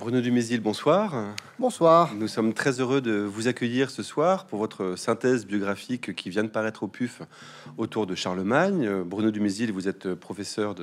Bruno Dumézil, bonsoir. Bonsoir. Nous sommes très heureux de vous accueillir ce soir pour votre synthèse biographique qui vient de paraître au PUF autour de Charlemagne. Bruno Dumézil, vous êtes professeur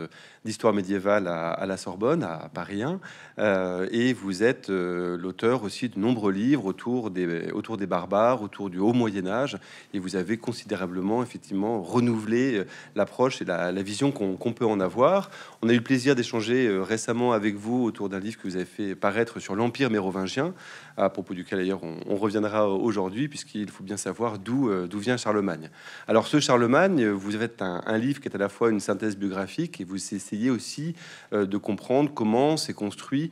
d'histoire médiévale à, la Sorbonne, à Paris 1, euh, et vous êtes euh, l'auteur aussi de nombreux livres autour des, autour des barbares, autour du Haut Moyen Âge, et vous avez considérablement, effectivement, renouvelé euh, l'approche et la, vision qu'on peut en avoir. On a eu le plaisir d'échanger récemment avec vous autour d'un livre que vous avez fait sur l'Empire mérovingien, à propos duquel d'ailleurs on, reviendra aujourd'hui, puisqu'il faut bien savoir d'où euh, d'où vient Charlemagne. Alors ce Charlemagne, vous avez un, livre qui est à la fois une synthèse biographique et vous essayez aussi euh, de comprendre comment s'est construit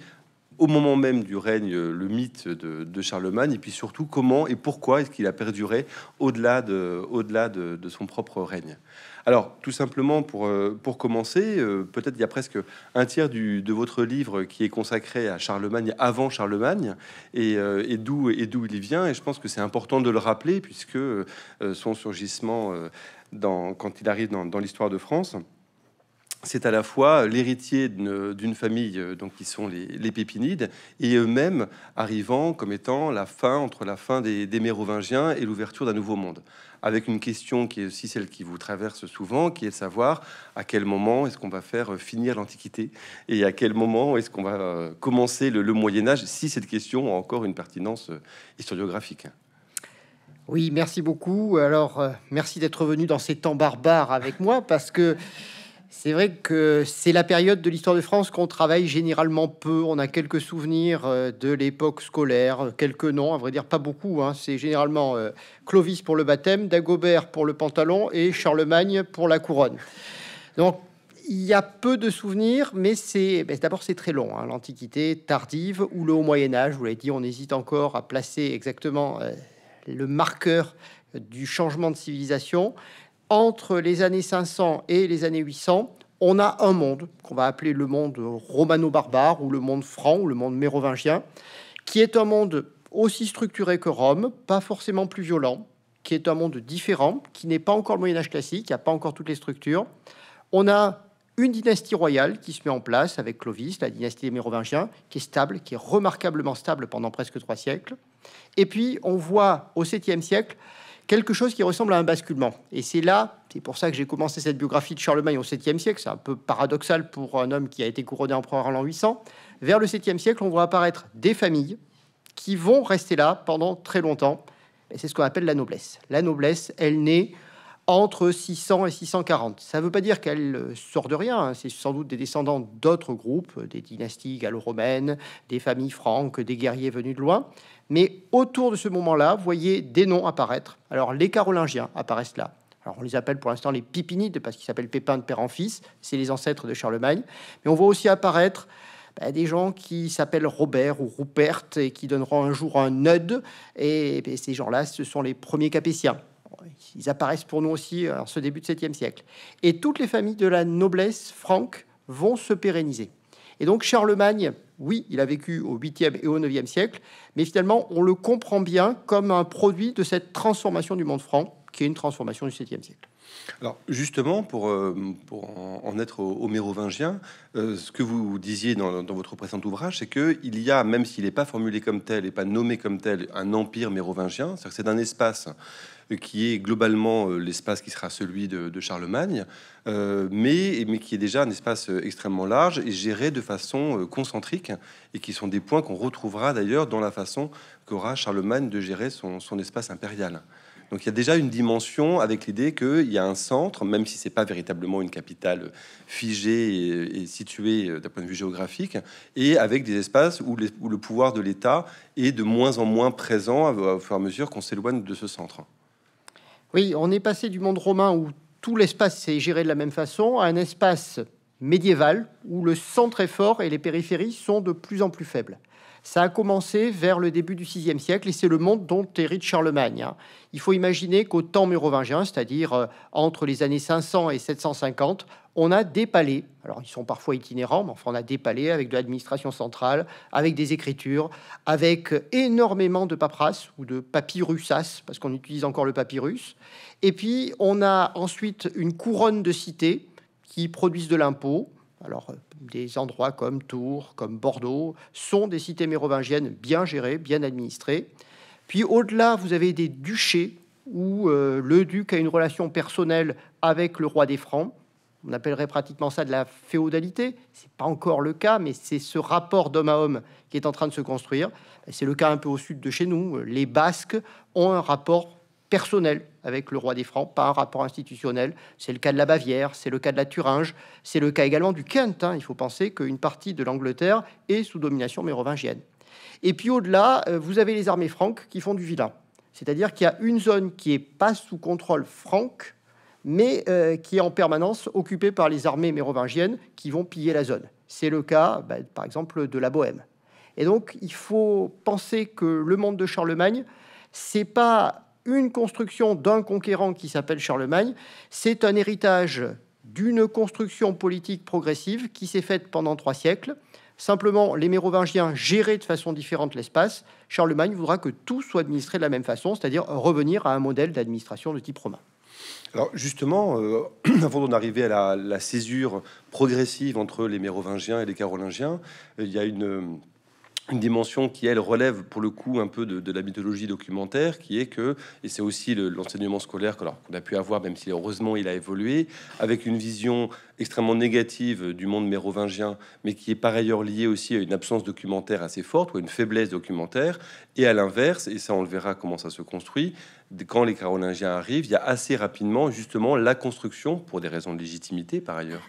au moment même du règne euh, le mythe de, Charlemagne, et puis surtout comment et pourquoi est-ce qu'il a perduré au-delà au de son propre règne. Alors, tout simplement, pour, euh, commencer, euh, peut-être il y a presque un tiers de votre livre qui est consacré à Charlemagne avant Charlemagne, et, euh, et d'où il vient. Et je pense que c'est important de le rappeler, puisque son surgissement, quand il arrive dans l'histoire de France, c'est à la fois l'héritier d'une famille, euh, donc qui sont les, Pépinides, et eux-mêmes arrivant comme étant la fin entre la fin des, Mérovingiens et l'ouverture d'un nouveau monde, avec une question qui est aussi celle qui vous traverse souvent, qui est de savoir à quel moment est-ce qu'on va faire euh, finir l'Antiquité et à quel moment est-ce qu'on va euh, commencer le Moyen Âge, si cette question a encore une pertinence historiographique. Oui, merci beaucoup. Alors, merci d'être venu dans ces temps barbares avec moi, parce que c'est vrai que c'est la période de l'histoire de France qu'on travaille généralement peu. On a quelques souvenirs euh, de l'époque scolaire, euh, quelques noms, à vrai dire pas beaucoup. Hein. C'est généralement euh, Clovis pour le baptême, Dagobert pour le pantalon et Charlemagne pour la couronne. Donc il y a peu de souvenirs, mais c'est ben, d'abord c'est très long. Hein, L'Antiquité tardive ou le Haut Moyen Âge, vous l'avez dit, on hésite encore à placer exactement le marqueur du changement de civilisation entre les années 500 et les années 800, on a un monde qu'on va appeler le monde romano-barbare ou le monde franc ou le monde mérovingien, qui est un monde aussi structuré que Rome, pas forcément plus violent, qui est un monde différent, qui n'est pas encore le Moyen Âge classique, qui a pas encore toutes les structures. On a une dynastie royale qui se met en place avec Clovis, la dynastie des qui est stable, qui est remarquablement stable pendant presque trois siècles. Et puis on voit au 7 siècle quelque chose qui ressemble à un basculement. Et c'est là, c'est pour ça que j'ai commencé cette biographie de Charlemagne au 7e siècle, c'est un peu paradoxal pour un homme qui a été couronné empereur en l'an 800. Vers le 7e siècle, on voit apparaître des familles qui vont rester là pendant très longtemps. Et c'est ce qu'on appelle la noblesse. La noblesse, elle naît entre 600 et 640. Ça ne veut pas dire qu'elle euh, sort de rien, hein. c'est sans doute des descendants d'autres groupes, euh, des dynasties gallo-romaines, des familles franques, des guerriers venus de loin. Mais autour de ce moment-là, vous voyez des noms apparaître. Alors les Carolingiens apparaissent là. Alors on les appelle pour l'instant les Pipinides parce qu'ils s'appellent Pépin de père en fils, c'est les ancêtres de Charlemagne. Mais on voit aussi apparaître bah, des gens qui s'appellent Robert ou Rupert et qui donneront un jour un nœud. et bah, ces gens-là, ce sont les premiers Capétiens. Ils apparaissent pour nous aussi en ce début du 7e siècle. Et toutes les familles de la noblesse franque vont se pérenniser. Et donc Charlemagne, oui, il a vécu au 8e et au 9e siècle, mais finalement, on le comprend bien comme un produit de cette transformation du monde franc, qui est une transformation du 7e siècle. Alors justement, pour, euh, en être au mérovingien, euh, ce que vous disiez dans, votre présent ouvrage, c'est qu'il y a, même s'il n'est pas formulé comme tel et pas nommé comme tel, un empire mérovingien, c'est-à-dire que c'est un espace euh, qui est globalement euh, l'espace qui sera celui de, Charlemagne, euh, mais, mais qui est déjà un espace extrêmement large et géré de façon concentrique, et qui sont des points qu'on retrouvera d'ailleurs dans la façon qu'aura Charlemagne de gérer son, son espace impérial. Donc il y a déjà une dimension avec l'idée qu'il y a un centre, même si ce n'est pas véritablement une capitale figée et, située d'un point de vue géographique, et avec des espaces où, le pouvoir de l'État est de moins en moins présent au fur et à mesure qu'on s'éloigne de ce centre. Oui, on est passé du monde romain où tout l'espace s'est géré de la même façon à un espace médiéval où le centre est fort et les périphéries sont de plus en plus faibles. Ça a commencé vers le début du VIe siècle et c'est le monde dont hérite Charlemagne. Hein. Il faut imaginer qu'au temps mérovingien, c'est-à-dire euh, entre les années 500 et 750, on a des palais. Alors, ils sont parfois itinérants, mais enfin, on a des palais avec de l'administration centrale, avec des écritures, avec euh, énormément de paperasses ou de papyrusas, parce qu'on utilise encore le papyrus. Et puis, on a ensuite une couronne de cités qui produisent de l'impôt, alors, euh, des endroits comme Tours, comme Bordeaux, sont des cités mérovingiennes bien gérées, bien administrées. Puis au-delà, vous avez des duchés où euh, le duc a une relation personnelle avec le roi des Francs. On appellerait pratiquement ça de la féodalité. C'est pas encore le cas, mais c'est ce rapport d'homme à homme qui est en train de se construire. C'est le cas un peu au sud de chez nous. Les Basques ont un rapport personnel avec le roi des Francs, par rapport institutionnel. C'est le cas de la Bavière, c'est le cas de la Thuringe, c'est le cas également du Kent. Hein. Il faut penser qu'une partie de l'Angleterre est sous domination mérovingienne. Et puis au-delà, euh, vous avez les armées franques qui font du vilain. C'est-à-dire qu'il y a une zone qui n'est pas sous contrôle franc, mais euh, qui est en permanence occupée par les armées mérovingiennes qui vont piller la zone. C'est le cas, bah, par exemple, de la Bohème. Et donc, il faut penser que le monde de Charlemagne, c'est pas une construction d'un conquérant qui s'appelle Charlemagne. C'est un héritage d'une construction politique progressive qui s'est faite pendant trois siècles. Simplement, les Mérovingiens géraient de façon différente l'espace. Charlemagne voudra que tout soit administré de la même façon, c'est-à-dire revenir à un modèle d'administration de type romain. Alors justement, euh, avant d'en arriver à la, césure progressive entre les Mérovingiens et les Carolingiens, il y a une une dimension qui, elle, relève pour le coup un peu de, la mythologie documentaire, qui est que, et c'est aussi l'enseignement scolaire qu'on a pu avoir, même si heureusement il a évolué, avec une vision extrêmement négative du monde mérovingien, mais qui est par ailleurs liée aussi à une absence documentaire assez forte ou à une faiblesse documentaire, et à l'inverse, et ça on le verra comment ça se construit, quand les Carolingiens arrivent, il y a assez rapidement justement la construction, pour des raisons de légitimité par ailleurs,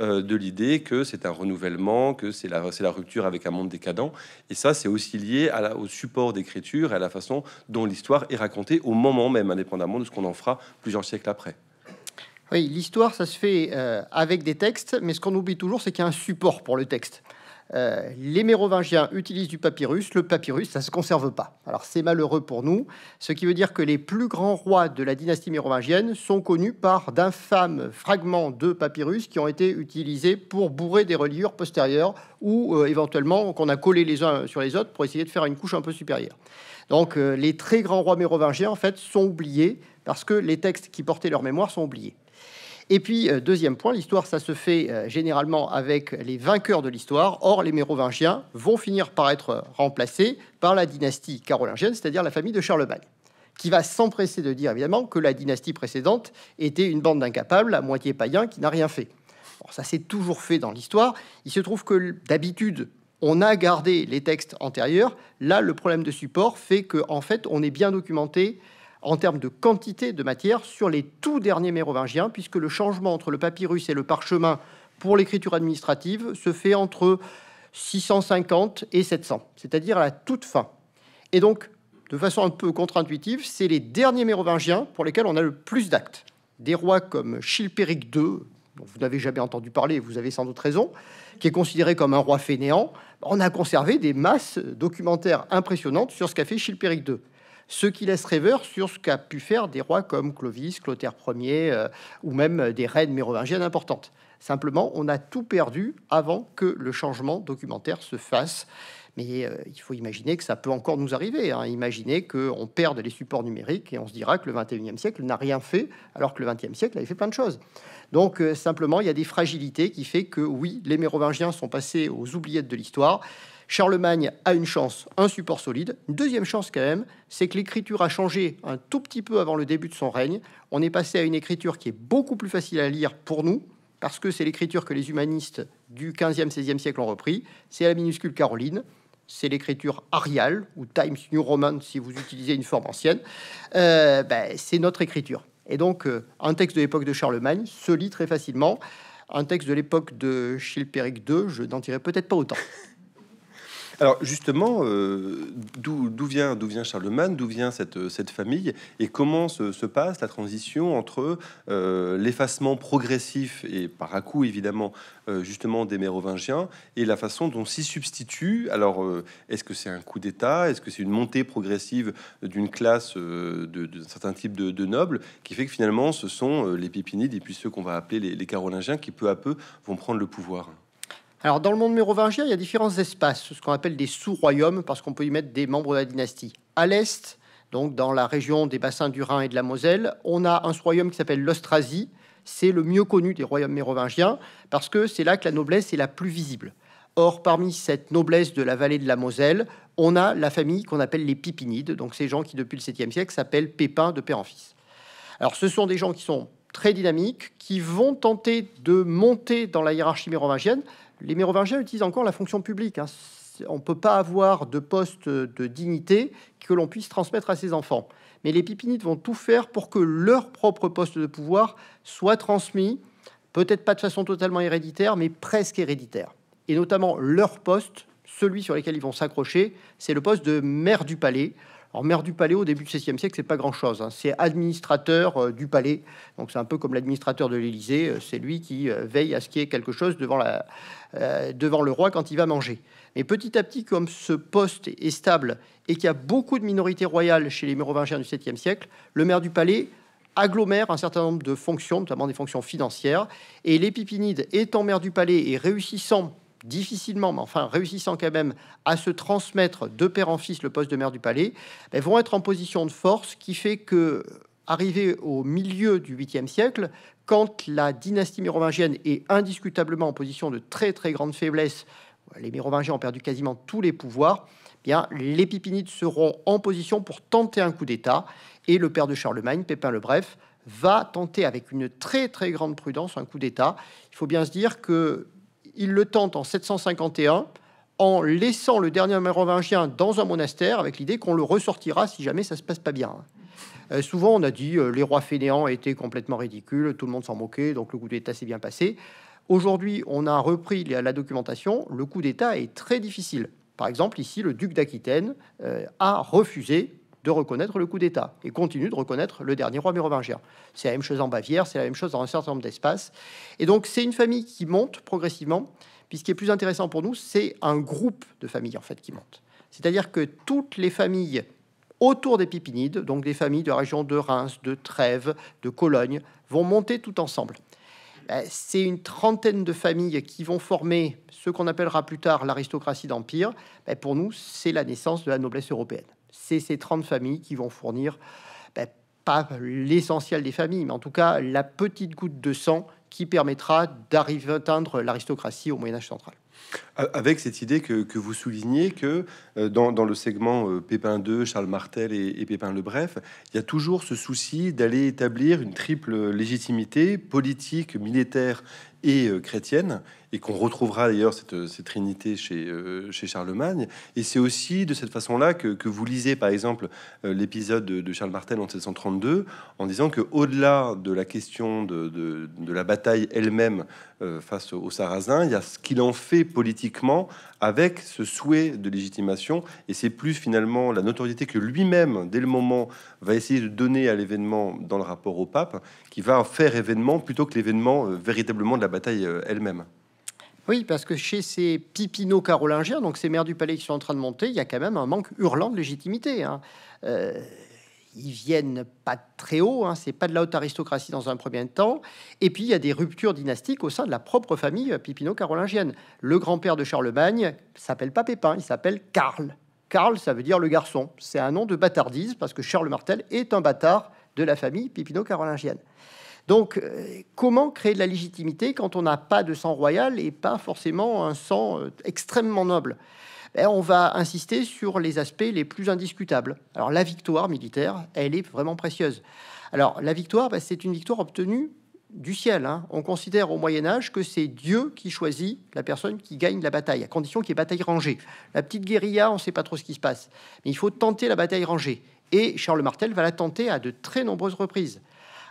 euh, de l'idée que c'est un renouvellement, que c'est la, rupture avec un monde décadent. Et ça, c'est aussi lié au support d'écriture et à la façon dont l'histoire est racontée au moment même, indépendamment de ce qu'on en fera plusieurs siècles après. Oui, l'histoire, ça se fait euh, avec des textes, mais ce qu'on oublie toujours, c'est qu'il y a un support pour le texte. Euh, les mérovingiens utilisent du papyrus. Le papyrus, ça ne se conserve pas. Alors c'est malheureux pour nous, ce qui veut dire que les plus grands rois de la dynastie mérovingienne sont connus par d'infâmes fragments de papyrus qui ont été utilisés pour bourrer des reliures postérieures ou euh, éventuellement qu'on a collé les uns sur les autres pour essayer de faire une couche un peu supérieure. Donc euh, les très grands rois mérovingiens, en fait, sont oubliés parce que les textes qui portaient leur mémoire sont oubliés. Et puis, euh, deuxième point, l'histoire, ça se fait euh, généralement avec les vainqueurs de l'histoire. Or, les mérovingiens vont finir par être remplacés par la dynastie carolingienne, c'est-à-dire la famille de Charlemagne qui va s'empresser de dire évidemment que la dynastie précédente était une bande d'incapables, à moitié païens, qui n'a rien fait. Bon, ça s'est toujours fait dans l'histoire. Il se trouve que d'habitude, on a gardé les textes antérieurs. Là, le problème de support fait qu'en fait, on est bien documenté en termes de quantité de matière sur les tout derniers mérovingiens, puisque le changement entre le papyrus et le parchemin pour l'écriture administrative se fait entre 650 et 700, c'est-à-dire à la toute fin. Et donc, de façon un peu contre-intuitive, c'est les derniers mérovingiens pour lesquels on a le plus d'actes. Des rois comme Chilpéric II, dont vous n'avez jamais entendu parler, vous avez sans doute raison, qui est considéré comme un roi fainéant, on a conservé des masses documentaires impressionnantes sur ce qu'a fait Chilpéric II ce qui laisse rêveur sur ce qu'a pu faire des rois comme Clovis, Clotaire Ier euh, ou même euh, des reines mérovingiennes importantes. Simplement, on a tout perdu avant que le changement documentaire se fasse. Mais euh, il faut imaginer que ça peut encore nous arriver. Hein. Imaginez qu'on perde les supports numériques et on se dira que le 21e siècle n'a rien fait, alors que le 20e siècle avait fait plein de choses. Donc simplement, il y a des fragilités qui font que oui, les Mérovingiens sont passés aux oubliettes de l'histoire, Charlemagne a une chance, un support solide. deuxième chance quand même, c'est que l'écriture a changé un tout petit peu avant le début de son règne. On est passé à une écriture qui est beaucoup plus facile à lire pour nous, parce que c'est l'écriture que les humanistes du 15e, 16e siècle ont repris. C'est la minuscule caroline, c'est l'écriture Arial ou Times New Roman si vous utilisez une forme ancienne. Euh, ben, c'est notre écriture. Et donc, euh, un texte de l'époque de Charlemagne se lit très facilement. Un texte de l'époque de Chilpéric II, je n'en dirai peut-être pas autant. Alors justement, euh, d'où vient, Charlemagne, d'où vient cette, euh, famille et comment se, passe la transition entre euh, l'effacement progressif et par à coup évidemment justement des mérovingiens et la façon dont s'y substitue. Alors est-ce que c'est un coup d'État Est-ce que c'est une montée progressive d'une classe de, certain certains types de, nobles qui fait que finalement ce sont les Pépinides et puis ceux qu'on va appeler les Carolingiens qui peu à peu vont prendre le pouvoir alors, dans le monde mérovingien, il y a différents espaces, ce qu'on appelle des sous-royaumes, parce qu'on peut y mettre des membres de la dynastie. À l'est, donc dans la région des bassins du Rhin et de la Moselle, on a un royaume qui s'appelle l'Austrasie. C'est le mieux connu des royaumes mérovingiens, parce que c'est là que la noblesse est la plus visible. Or, parmi cette noblesse de la vallée de la Moselle, on a la famille qu'on appelle les Pipinides, donc ces gens qui, depuis le 7e siècle, s'appellent Pépin de père en fils. Alors, ce sont des gens qui sont très dynamiques, qui vont tenter de monter dans la hiérarchie mérovingienne, les mérovingiens utilisent encore la fonction publique. Hein. On ne peut pas avoir de poste de dignité que l'on puisse transmettre à ses enfants. Mais les pipinites vont tout faire pour que leur propre poste de pouvoir soit transmis, peut-être pas de façon totalement héréditaire, mais presque héréditaire. Et notamment leur poste, celui sur lequel ils vont s'accrocher, c'est le poste de maire du palais. Alors, maire du palais au début du 16e siècle, c'est pas grand chose. Hein. C'est administrateur euh, du palais. Donc, c'est un peu comme l'administrateur de l'Élysée. Euh, c'est lui qui euh, veille à ce qu'il y ait quelque chose devant, devant le roi quand il va manger. Mais petit à petit, comme ce poste est stable et qu'il y a beaucoup de minorités royales chez les mérovingiens du 7e siècle, le maire du palais agglomère un certain nombre de fonctions, notamment des fonctions financières. Et l'épipinide étant maire du palais et réussissant difficilement, mais enfin réussissant quand même à se transmettre de père en fils le poste de maire du palais, ben, vont être en position de force qui fait que, arrivé au milieu du 8e siècle, quand la dynastie mérovingienne est indiscutablement en position de très très grande faiblesse, les mérovingiens ont perdu quasiment tous les pouvoirs, bien les Pipinides seront en position pour tenter un coup d'État et le père de Charlemagne, Pépin le Bref, va tenter avec une très très grande prudence un coup d'État. Il faut bien se dire que il le tente en 751 en laissant le dernier mérovingien dans un monastère avec l'idée qu'on le ressortira si jamais ça se passe pas bien. Euh, souvent, on a dit euh, les rois fainéants étaient complètement ridicules, tout le monde s'en moquait, donc le coup d'État s'est bien passé. Aujourd'hui, on a repris la, documentation. Le coup d'État est très difficile. Par exemple, ici, le duc d'Aquitaine euh, a refusé de reconnaître le coup d'État et continue de reconnaître le dernier roi mérovingien. C'est la même chose en Bavière, c'est la même chose dans un certain nombre d'espaces. Et donc c'est une famille qui monte progressivement. Puis ce qui est plus intéressant pour nous, c'est un groupe de familles en fait qui monte. C'est-à-dire que toutes les familles autour des Pipinides, donc des familles de la région de Reims, de Trèves, de Cologne, vont monter tout ensemble. Ben, c'est une trentaine de familles qui vont former ce qu'on appellera plus tard l'aristocratie d'Empire. Ben, pour nous, c'est la naissance de la noblesse européenne c'est ces 30 familles qui vont fournir ben, pas l'essentiel des familles, mais en tout cas la petite goutte de sang qui permettra d'arriver à atteindre l'aristocratie au Moyen Âge central. Avec cette idée que, vous soulignez que euh, dans, le segment euh, Pépin II, Charles Martel et, Pépin le Bref, il y a toujours ce souci d'aller établir une triple légitimité politique, militaire et euh, chrétienne, et qu'on retrouvera d'ailleurs cette, euh, trinité chez, euh, chez Charlemagne. Et c'est aussi de cette façon-là que, vous lisez, par exemple, l'épisode de, Charles Martel en 1732, en disant que au-delà de la question de, la bataille elle-même face aux Sarrasins, il y a ce qu'il en fait politiquement avec ce souhait de légitimation. Et c'est plus finalement la notoriété que lui-même, dès le moment, va essayer de donner à l'événement dans le rapport au pape, qui va faire événement plutôt que l'événement euh, véritablement de la bataille euh, elle-même. Oui, parce que chez ces pipino carolingiens, donc ces maires du palais qui sont en train de monter, il y a quand même un manque hurlant de légitimité. Hein. Euh, ils viennent pas très haut, hein, c'est pas de la haute aristocratie dans un premier temps. Et puis il y a des ruptures dynastiques au sein de la propre famille pipino-carolingienne. Le grand-père de Charlemagne s'appelle pas Pépin, il s'appelle Karl. Karl, ça veut dire le garçon. C'est un nom de bâtardise parce que Charles Martel est un bâtard de la famille pipino-carolingienne. Donc, euh, comment créer de la légitimité quand on n'a pas de sang royal et pas forcément un sang euh, extrêmement noble eh, on va insister sur les aspects les plus indiscutables. Alors la victoire militaire, elle est vraiment précieuse. Alors la victoire, bah, c'est une victoire obtenue du ciel. Hein. On considère au Moyen Âge que c'est Dieu qui choisit la personne qui gagne la bataille, à condition qu'il y ait bataille rangée. La petite guérilla, on ne sait pas trop ce qui se passe, mais il faut tenter la bataille rangée. Et Charles Martel va la tenter à de très nombreuses reprises.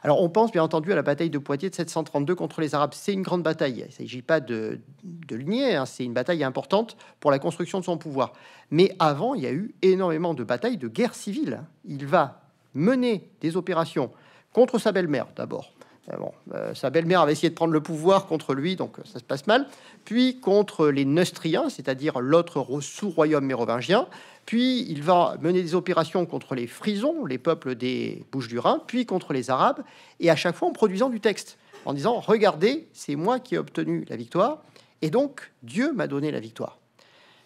Alors on pense bien entendu à la bataille de Poitiers de 732 contre les Arabes. C'est une grande bataille. Il ne s'agit pas de, de hein. c'est une bataille importante pour la construction de son pouvoir. Mais avant, il y a eu énormément de batailles de guerre civile. Il va mener des opérations contre sa belle-mère d'abord. Euh, euh, sa belle-mère avait essayé de prendre le pouvoir contre lui, donc euh, ça se passe mal. Puis contre les Neustriens, c'est-à-dire l'autre sous-royaume mérovingien. Puis il va mener des opérations contre les Frisons, les peuples des Bouches du Rhin, puis contre les Arabes, et à chaque fois en produisant du texte, en disant Regardez, c'est moi qui ai obtenu la victoire, et donc Dieu m'a donné la victoire.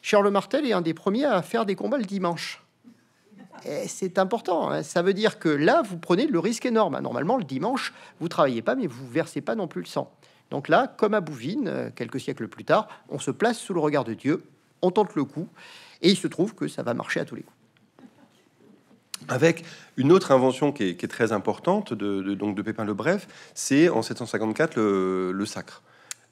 Charles Martel est un des premiers à faire des combats le dimanche. C'est important. Hein. Ça veut dire que là, vous prenez le risque énorme. Ah, normalement, le dimanche, vous travaillez pas, mais vous versez pas non plus le sang. Donc là, comme à Bouvines, euh, quelques siècles plus tard, on se place sous le regard de Dieu, on tente le coup. Et il se trouve que ça va marcher à tous les coups. Avec une autre invention qui est, très importante de, donc de Pépin le Bref, c'est en 754 le, sacre.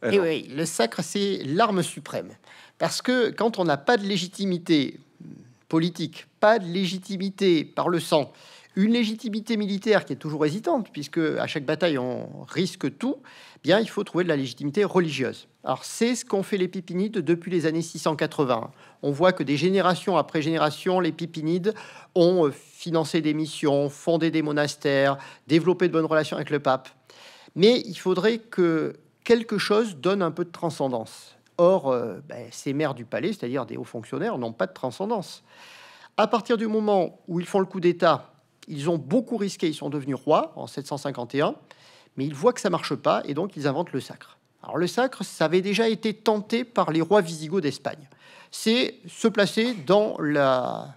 Eh oui, le sacre, c'est l'arme suprême. Parce que quand on n'a pas de légitimité politique, pas de légitimité par le sang, une légitimité militaire qui est toujours hésitante, puisque à chaque bataille on risque tout, eh bien il faut trouver de la légitimité religieuse. Alors c'est ce qu'ont fait les pipinides depuis les années 680. On voit que des générations après générations, les pipinides ont euh, financé des missions, fondé des monastères, développé de bonnes relations avec le pape. Mais il faudrait que quelque chose donne un peu de transcendance. Or, euh, ben, ces maires du palais, c'est-à-dire des hauts fonctionnaires, n'ont pas de transcendance. À partir du moment où ils font le coup d'État, ils ont beaucoup risqué, ils sont devenus rois en 751, mais ils voient que ça marche pas et donc ils inventent le sacre. Alors le sacre, ça avait déjà été tenté par les rois visigoths d'Espagne. C'est se placer dans la,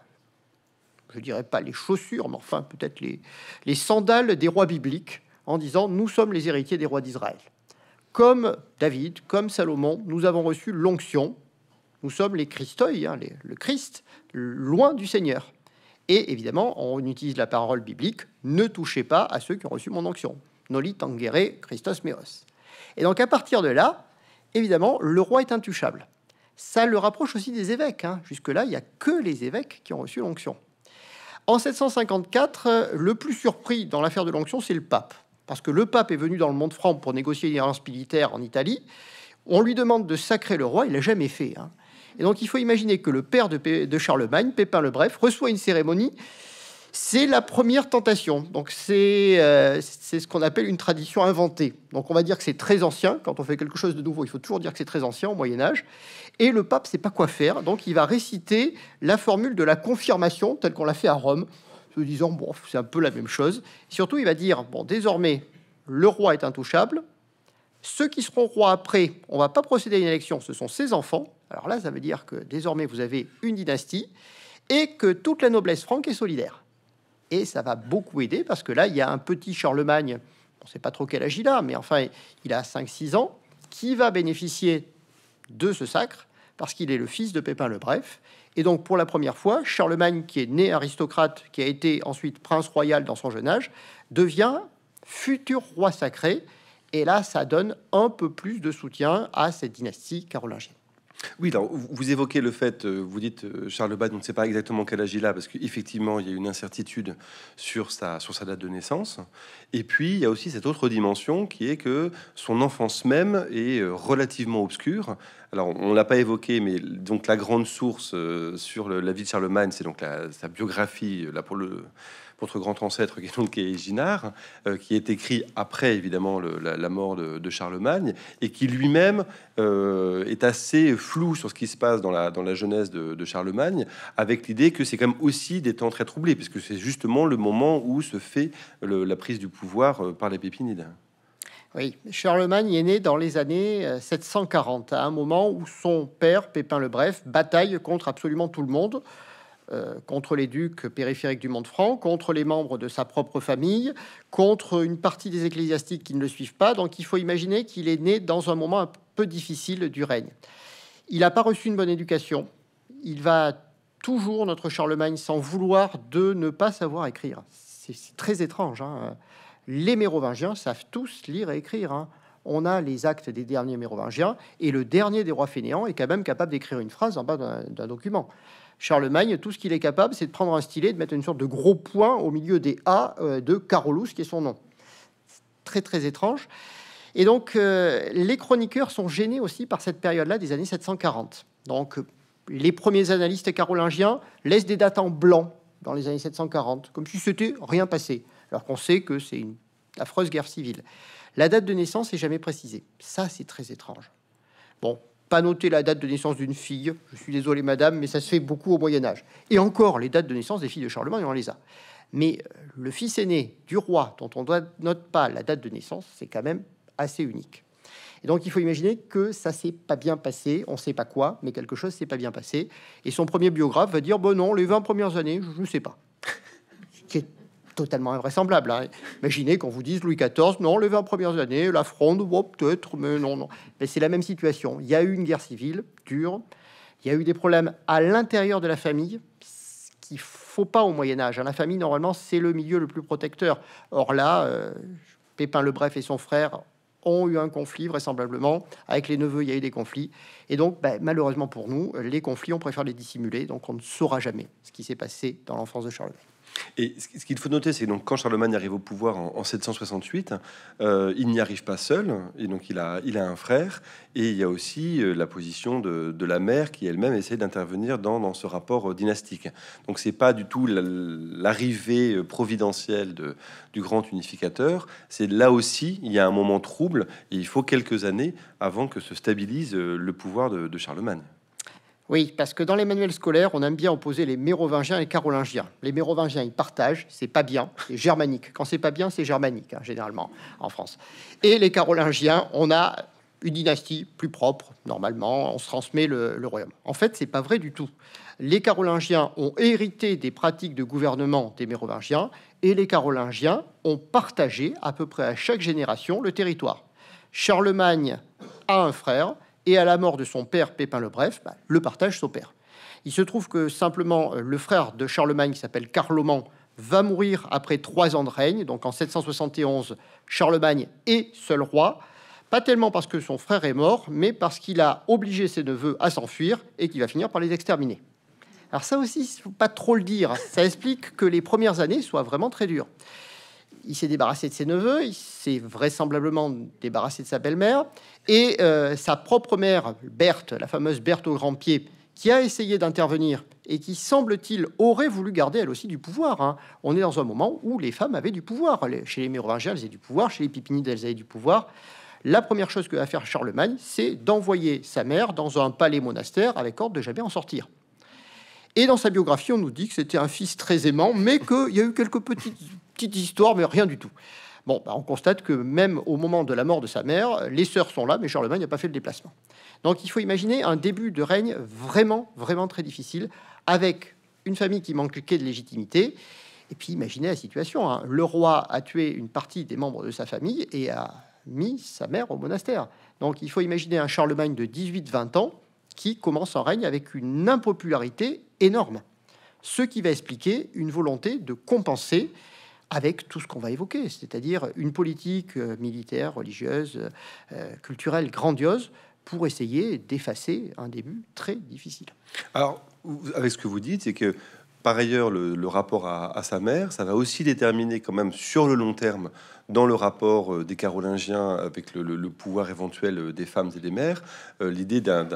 je dirais pas les chaussures, mais enfin peut-être les, les sandales des rois bibliques, en disant nous sommes les héritiers des rois d'Israël. Comme David, comme Salomon, nous avons reçu l'onction. Nous sommes les christoï hein, le Christ, loin du Seigneur. Et évidemment, on utilise la parole biblique ne touchez pas à ceux qui ont reçu mon onction. Noli tangere Christos meos. Et donc à partir de là, évidemment, le roi est intouchable. Ça le rapproche aussi des évêques. Hein. Jusque-là, il n'y a que les évêques qui ont reçu l'onction. En 754, le plus surpris dans l'affaire de l'onction, c'est le pape. Parce que le pape est venu dans le monde franc pour négocier alliance militaire en Italie. On lui demande de sacrer le roi, il l'a jamais fait. Hein. Et donc il faut imaginer que le père de Charlemagne, Pépin le Bref, reçoit une cérémonie c'est la première tentation. Donc euh, c'est ce qu'on appelle une tradition inventée. Donc on va dire que c'est très ancien. Quand on fait quelque chose de nouveau, il faut toujours dire que c'est très ancien au Moyen Âge. Et le pape sait pas quoi faire. Donc il va réciter la formule de la confirmation telle qu'on l'a fait à Rome, se disant bon c'est un peu la même chose. surtout il va dire bon désormais le roi est intouchable. Ceux qui seront rois après, on va pas procéder à une élection, ce sont ses enfants. Alors là, ça veut dire que désormais vous avez une dynastie et que toute la noblesse franque est solidaire. Et ça va beaucoup aider parce que là, il y a un petit Charlemagne, on ne sait pas trop quel âge il a, mais enfin, il a 5-6 ans, qui va bénéficier de ce sacre parce qu'il est le fils de Pépin le Bref. Et donc, pour la première fois, Charlemagne, qui est né aristocrate, qui a été ensuite prince royal dans son jeune âge, devient futur roi sacré. Et là, ça donne un peu plus de soutien à cette dynastie carolingienne. Oui, vous évoquez le fait, euh, vous dites euh, Charles Bad, on ne sait pas exactement quel âge il a, parce qu'effectivement, il y a une incertitude sur sa, sur sa date de naissance. Et puis, il y a aussi cette autre dimension qui est que son enfance même est euh, relativement obscure. Alors, on ne l'a pas évoqué, mais donc la grande source sur la vie de Charlemagne, c'est donc sa biographie, là pour le votre grand ancêtre, qui est donc Ginard, euh, qui est écrit après évidemment la, mort de, Charlemagne, et qui lui-même euh, est assez flou sur ce qui se passe dans la, dans la jeunesse de, Charlemagne, avec l'idée que c'est quand même aussi des temps très troublés, puisque c'est justement le moment où se fait la prise du pouvoir euh, par les Pépinides. Oui, Charlemagne est né dans les années 740, à un moment où son père, Pépin le Bref, bataille contre absolument tout le monde. Euh, contre les ducs périphériques du monde franc, contre les membres de sa propre famille, contre une partie des ecclésiastiques qui ne le suivent pas. Donc il faut imaginer qu'il est né dans un moment un peu difficile du règne. Il n'a pas reçu une bonne éducation. Il va toujours, notre Charlemagne, sans vouloir de ne pas savoir écrire. C'est très étrange. Hein. Les Mérovingiens savent tous lire et écrire. Hein. On a les actes des derniers Mérovingiens, et le dernier des rois fainéants est quand même capable d'écrire une phrase en bas d'un document. Charlemagne, tout ce qu'il est capable, c'est de prendre un stylet, de mettre une sorte de gros point au milieu des A euh, de Carolus, qui est son nom. Très, très étrange. Et donc, euh, les chroniqueurs sont gênés aussi par cette période-là des années 740. Donc, euh, les premiers analystes carolingiens laissent des dates en blanc dans les années 740, comme si c'était rien passé, alors qu'on sait que c'est une affreuse guerre civile. La date de naissance n'est jamais précisée. Ça, c'est très étrange. Bon, pas noter la date de naissance d'une fille. Je suis désolé, madame, mais ça se fait beaucoup au Moyen Âge. Et encore, les dates de naissance des filles de Charlemagne, on les a. Mais euh, le fils aîné du roi, dont on ne note pas la date de naissance, c'est quand même assez unique. Et donc, il faut imaginer que ça s'est pas bien passé. On ne sait pas quoi, mais quelque chose s'est pas bien passé. Et son premier biographe va dire Bon, non, les 20 premières années, je ne sais pas totalement invraisemblable. Hein. Imaginez qu'on vous dise Louis XIV, non, les 20 premières années, la fronde, oh, peut-être, mais non, non. Mais c'est la même situation. Il y a eu une guerre civile dure, il y a eu des problèmes à l'intérieur de la famille, ce qu'il faut pas au Moyen Âge. Hein. La famille, normalement, c'est le milieu le plus protecteur. Or là, euh, Pépin le Bref et son frère ont eu un conflit, vraisemblablement. Avec les neveux, il y a eu des conflits. Et donc, bah, malheureusement pour nous, les conflits, on préfère les dissimuler. Donc, on ne saura jamais ce qui s'est passé dans l'enfance de Charlemagne. Et ce qu'il faut noter, c'est donc quand Charlemagne arrive au pouvoir en, 768, euh, il n'y arrive pas seul, et donc il a, un frère, et il y a aussi euh, la position de, la mère qui elle-même essaie d'intervenir dans, ce rapport euh, dynastique. Donc c'est pas du tout l'arrivée providentielle du grand unificateur, c'est là aussi, il y a un moment trouble, et il faut quelques années avant que se stabilise le pouvoir de Charlemagne. Oui, parce que dans les manuels scolaires, on aime bien opposer les mérovingiens et les carolingiens. Les mérovingiens, ils partagent, c'est pas bien, c'est germanique. Quand c'est pas bien, c'est germanique, hein, généralement, en France. Et les carolingiens, on a une dynastie plus propre, normalement, on se transmet le royaume. En fait, c'est pas vrai du tout. Les carolingiens ont hérité des pratiques de gouvernement des mérovingiens et les carolingiens ont partagé à peu près à chaque génération le territoire. Charlemagne a un frère, et à la mort de son père Pépin le Bref, bah, le partage s'opère. Il se trouve que simplement euh, le frère de Charlemagne, qui s'appelle Carloman, va mourir après trois ans de règne. Donc en 771, Charlemagne est seul roi, pas tellement parce que son frère est mort, mais parce qu'il a obligé ses neveux à s'enfuir et qu'il va finir par les exterminer. Alors ça aussi, il faut pas trop le dire. Ça explique que les premières années soient vraiment très dures il s'est débarrassé de ses neveux, il s'est vraisemblablement débarrassé de sa belle-mère, et euh, sa propre mère, Berthe, la fameuse Berthe au grand pied, qui a essayé d'intervenir et qui, semble-t-il, aurait voulu garder elle aussi du pouvoir. Hein. On est dans un moment où les femmes avaient du pouvoir. chez les Mérovingiens, elles avaient du pouvoir, chez les Pipinides, elles avaient du pouvoir. La première chose que va faire Charlemagne, c'est d'envoyer sa mère dans un palais-monastère avec ordre de jamais en sortir. Et dans sa biographie, on nous dit que c'était un fils très aimant, mais qu'il y a eu quelques petites petite histoire, mais rien du tout. Bon, bah, on constate que même au moment de la mort de sa mère, les sœurs sont là, mais Charlemagne n'a pas fait le déplacement. Donc il faut imaginer un début de règne vraiment, vraiment très difficile, avec une famille qui manquait de légitimité. Et puis imaginez la situation. Hein. Le roi a tué une partie des membres de sa famille et a mis sa mère au monastère. Donc il faut imaginer un Charlemagne de 18-20 ans qui commence en règne avec une impopularité énorme. Ce qui va expliquer une volonté de compenser avec tout ce qu'on va évoquer, c'est-à-dire une politique euh, militaire, religieuse, euh, culturelle grandiose pour essayer d'effacer un début très difficile. Alors, avec ce que vous dites, c'est que par ailleurs le, rapport à, sa mère. Ça va aussi déterminer quand même sur le long terme dans le rapport euh, des Carolingiens avec le, pouvoir éventuel euh, des femmes et des mères, euh, l'idée d'un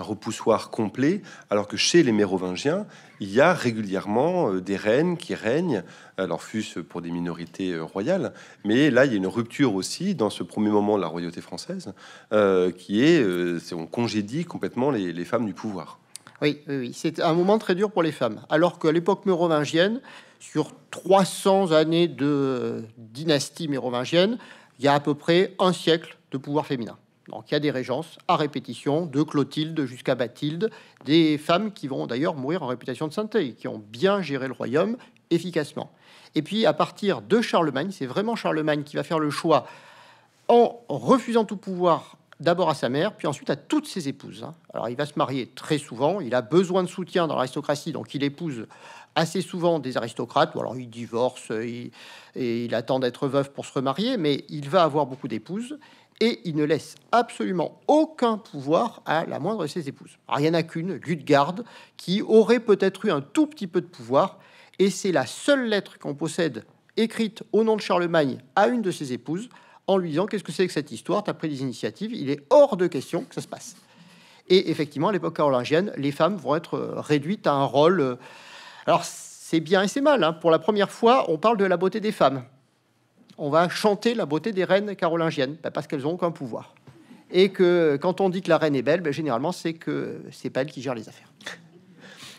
repoussoir complet, alors que chez les mérovingiens, il y a régulièrement des reines qui règnent, alors fût-ce pour des minorités royales, mais là il y a une rupture aussi dans ce premier moment de la royauté française, qui est, si on congédie complètement les femmes du pouvoir. Oui, c'est un moment très dur pour les femmes. Alors qu'à l'époque mérovingienne, sur 300 années de dynastie mérovingienne, il y a à peu près un siècle de pouvoir féminin. Donc il y a des régences à répétition, de Clotilde jusqu'à Bathilde, des femmes qui vont d'ailleurs mourir en réputation de sainteté, qui ont bien géré le royaume efficacement. Et puis à partir de Charlemagne, c'est vraiment Charlemagne qui va faire le choix en refusant tout pouvoir d'abord à sa mère, puis ensuite à toutes ses épouses. Hein. Alors il va se marier très souvent, il a besoin de soutien dans l'aristocratie, donc il épouse assez souvent des aristocrates, ou alors il divorce euh, et il attend d'être veuf pour se remarier, mais il va avoir beaucoup d'épouses et il ne laisse absolument aucun pouvoir à la moindre de ses épouses. il n'y en a qu'une, Ludgarde, qui aurait peut-être eu un tout petit peu de pouvoir, et c'est la seule lettre qu'on possède écrite au nom de Charlemagne à une de ses épouses en lui disant qu'est-ce que c'est que cette histoire, tu as pris des initiatives, il est hors de question que ça se passe. Et effectivement, à l'époque carolingienne, les femmes vont être euh, réduites à un rôle. Euh, alors, c'est bien et c'est mal. Hein. Pour la première fois, on parle de la beauté des femmes. On va chanter la beauté des reines carolingiennes, bah, parce qu'elles ont aucun pouvoir. Et que quand on dit que la reine est belle, bah, généralement, c'est que c'est pas elle qui gère les affaires.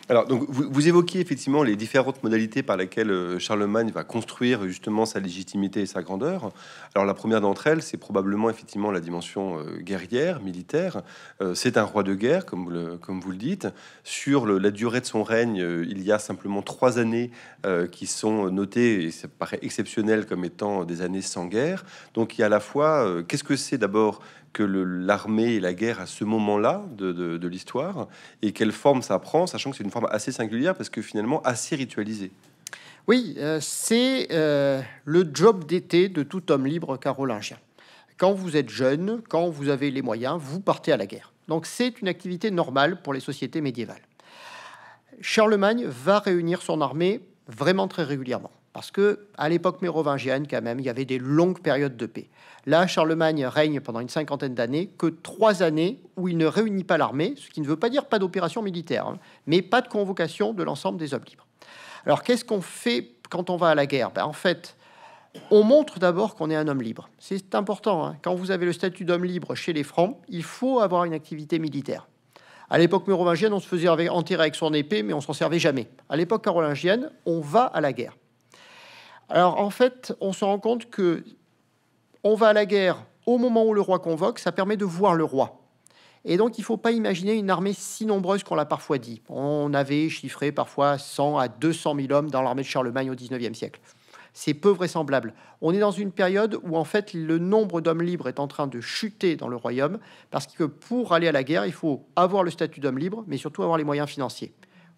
Alors, donc, vous, évoquez évoquiez effectivement les différentes modalités par lesquelles euh, Charlemagne va construire justement sa légitimité et sa grandeur. Alors, la première d'entre elles, c'est probablement effectivement la dimension euh, guerrière, militaire. Euh, c'est un roi de guerre, comme, vous le dites. Sur la durée de son règne, il y a simplement trois années qui sont notées, et ça paraît exceptionnel comme étant des années sans guerre. Donc, il y a à la fois, qu'est-ce que c'est d'abord que l'armée et la guerre à ce moment-là de, l'histoire et quelle forme ça prend, sachant que c'est une forme assez singulière parce que finalement assez ritualisée. Oui, euh, c'est euh, le job d'été de tout homme libre carolingien. Quand vous êtes jeune, quand vous avez les moyens, vous partez à la guerre. Donc c'est une activité normale pour les sociétés médiévales. Charlemagne va réunir son armée vraiment très régulièrement. Parce que à l'époque mérovingienne, quand même, il y avait des longues périodes de paix. Là, Charlemagne règne pendant une cinquantaine d'années, que trois années où il ne réunit pas l'armée, ce qui ne veut pas dire pas d'opération militaire, hein, mais pas de convocation de l'ensemble des hommes libres. Alors, qu'est-ce qu'on fait quand on va à la guerre ben, En fait, on montre d'abord qu'on est un homme libre. C'est important. Hein. Quand vous avez le statut d'homme libre chez les Francs, il faut avoir une activité militaire. À l'époque mérovingienne, on se faisait enterrer avec son épée, mais on s'en servait jamais. À l'époque carolingienne, on va à la guerre. Alors en fait, on se rend compte que on va à la guerre au moment où le roi convoque, ça permet de voir le roi. Et donc, il ne faut pas imaginer une armée si nombreuse qu'on l'a parfois dit. On avait chiffré parfois 100 à 200 000 hommes dans l'armée de Charlemagne au 19e siècle. C'est peu vraisemblable. On est dans une période où, en fait, le nombre d'hommes libres est en train de chuter dans le royaume, parce que pour aller à la guerre, il faut avoir le statut d'homme libre, mais surtout avoir les moyens financiers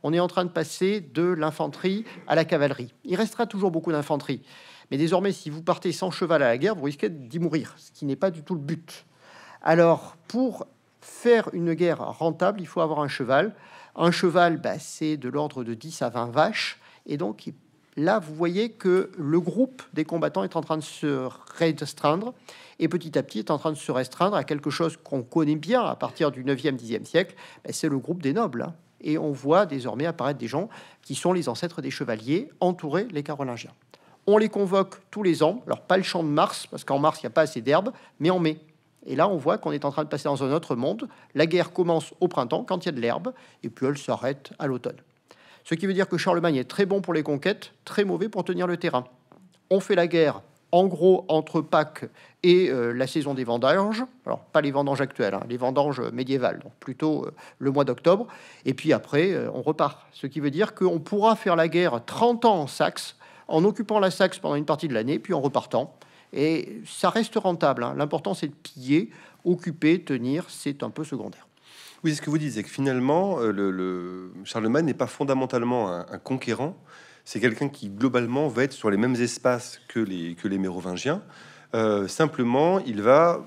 on est en train de passer de l'infanterie à la cavalerie. Il restera toujours beaucoup d'infanterie. Mais désormais, si vous partez sans cheval à la guerre, vous risquez d'y mourir, ce qui n'est pas du tout le but. Alors, pour faire une guerre rentable, il faut avoir un cheval. Un cheval, bah, c'est de l'ordre de 10 à 20 vaches. Et donc, là, vous voyez que le groupe des combattants est en train de se restreindre et petit à petit est en train de se restreindre à quelque chose qu'on connaît bien à partir du 9e, 10e siècle. Bah, c'est le groupe des nobles. Hein et on voit désormais apparaître des gens qui sont les ancêtres des chevaliers, entourés les Carolingiens. On les convoque tous les ans, alors pas le champ de Mars, parce qu'en Mars, il n'y a pas assez d'herbe, mais en mai. Et là, on voit qu'on est en train de passer dans un autre monde. La guerre commence au printemps, quand il y a de l'herbe, et puis elle s'arrête à l'automne. Ce qui veut dire que Charlemagne est très bon pour les conquêtes, très mauvais pour tenir le terrain. On fait la guerre en gros entre Pâques et euh, la saison des vendanges, alors pas les vendanges actuelles, hein, les vendanges médiévales, donc plutôt euh, le mois d'octobre, et puis après euh, on repart, ce qui veut dire qu'on pourra faire la guerre 30 ans en Saxe, en occupant la Saxe pendant une partie de l'année, puis en repartant, et ça reste rentable, hein. l'important c'est de piller, occuper, tenir, c'est un peu secondaire. Oui, ce que vous disiez, que finalement, le, Charlemagne n'est pas fondamentalement un conquérant, c'est quelqu'un qui, globalement, va être sur les mêmes espaces que les, que les mérovingiens. Euh, simplement, il va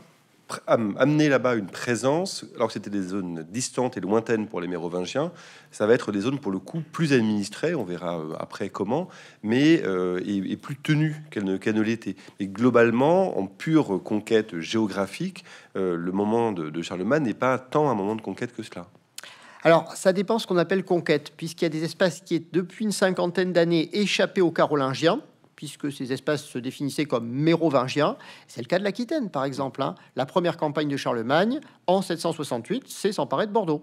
amener là-bas une présence, alors que c'était des zones distantes et lointaines pour les mérovingiens, ça va être des zones pour le coup plus administrées, on verra euh, après comment, mais euh, et, plus tenues qu'elles ne, l'étaient. Et globalement, en pure conquête géographique, le moment de Charlemagne n'est pas tant un moment de conquête que cela. Alors, ça dépend ce qu'on appelle conquête, puisqu'il y a des espaces qui, depuis une cinquantaine d'années, échappés aux Carolingiens, puisque ces espaces se définissaient comme mérovingiens. C'est le cas de l'Aquitaine, par exemple. Hein. La première campagne de Charlemagne, en 768, c'est s'emparer de Bordeaux.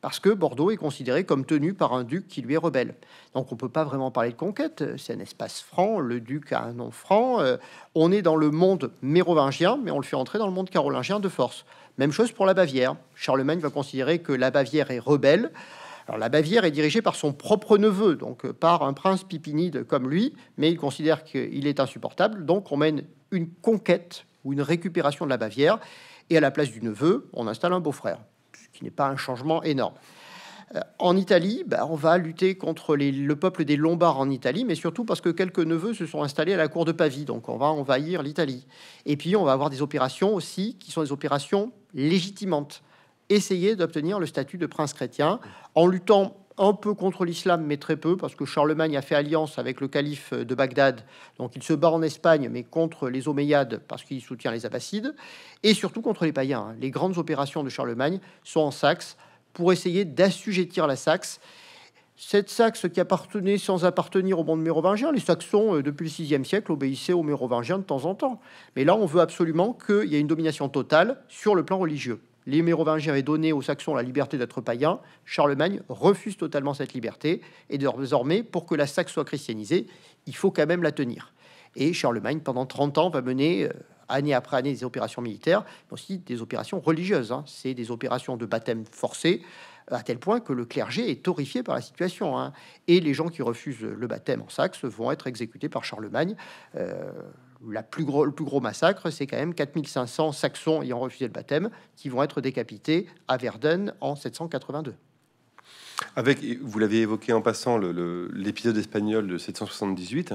Parce que Bordeaux est considéré comme tenu par un duc qui lui est rebelle. Donc on ne peut pas vraiment parler de conquête. C'est un espace franc, le duc a un nom franc. Euh, on est dans le monde mérovingien, mais on le fait entrer dans le monde carolingien de force. Même chose pour la Bavière. Charlemagne va considérer que la Bavière est rebelle. Alors la Bavière est dirigée par son propre neveu, donc euh, par un prince pipinide comme lui, mais il considère qu'il est insupportable, donc on mène une conquête ou une récupération de la Bavière, et à la place du neveu, on installe un beau-frère, ce qui n'est pas un changement énorme. Euh, en Italie, bah, on va lutter contre le peuple des Lombards en Italie, mais surtout parce que quelques neveux se sont installés à la cour de Pavie. Donc on va envahir l'Italie. Et puis on va avoir des opérations aussi qui sont des opérations légitimantes. Essayer d'obtenir le statut de prince chrétien en luttant un peu contre l'islam, mais très peu, parce que Charlemagne a fait alliance avec le calife de Bagdad. Donc il se bat en Espagne, mais contre les Omeyyades, parce qu'il soutient les Abbassides, et surtout contre les païens. Hein. Les grandes opérations de Charlemagne sont en Saxe, pour essayer d'assujettir la Saxe. Cette Saxe qui appartenait sans appartenir au monde mérovingien, les Saxons, euh, depuis le VIe siècle, obéissaient aux Mérovingiens de temps en temps. Mais là, on veut absolument qu'il y ait une domination totale sur le plan religieux. Les Mérovingiens avaient donné aux Saxons la liberté d'être païens. Charlemagne refuse totalement cette liberté. Et désormais, pour que la Saxe soit christianisée, il faut quand même la tenir. Et Charlemagne, pendant 30 ans, va mener euh, année après année des opérations militaires, mais aussi des opérations religieuses. Hein. C'est des opérations de baptême forcé, euh, à tel point que le clergé est horrifié par la situation. Hein. Et les gens qui refusent le baptême en Saxe vont être exécutés par Charlemagne. Euh, la plus gros, le plus gros massacre, c'est quand même 4500 Saxons ayant refusé le baptême qui vont être décapités à Verdun en 782. Avec, vous l'avez évoqué en passant, l'épisode espagnol de 778,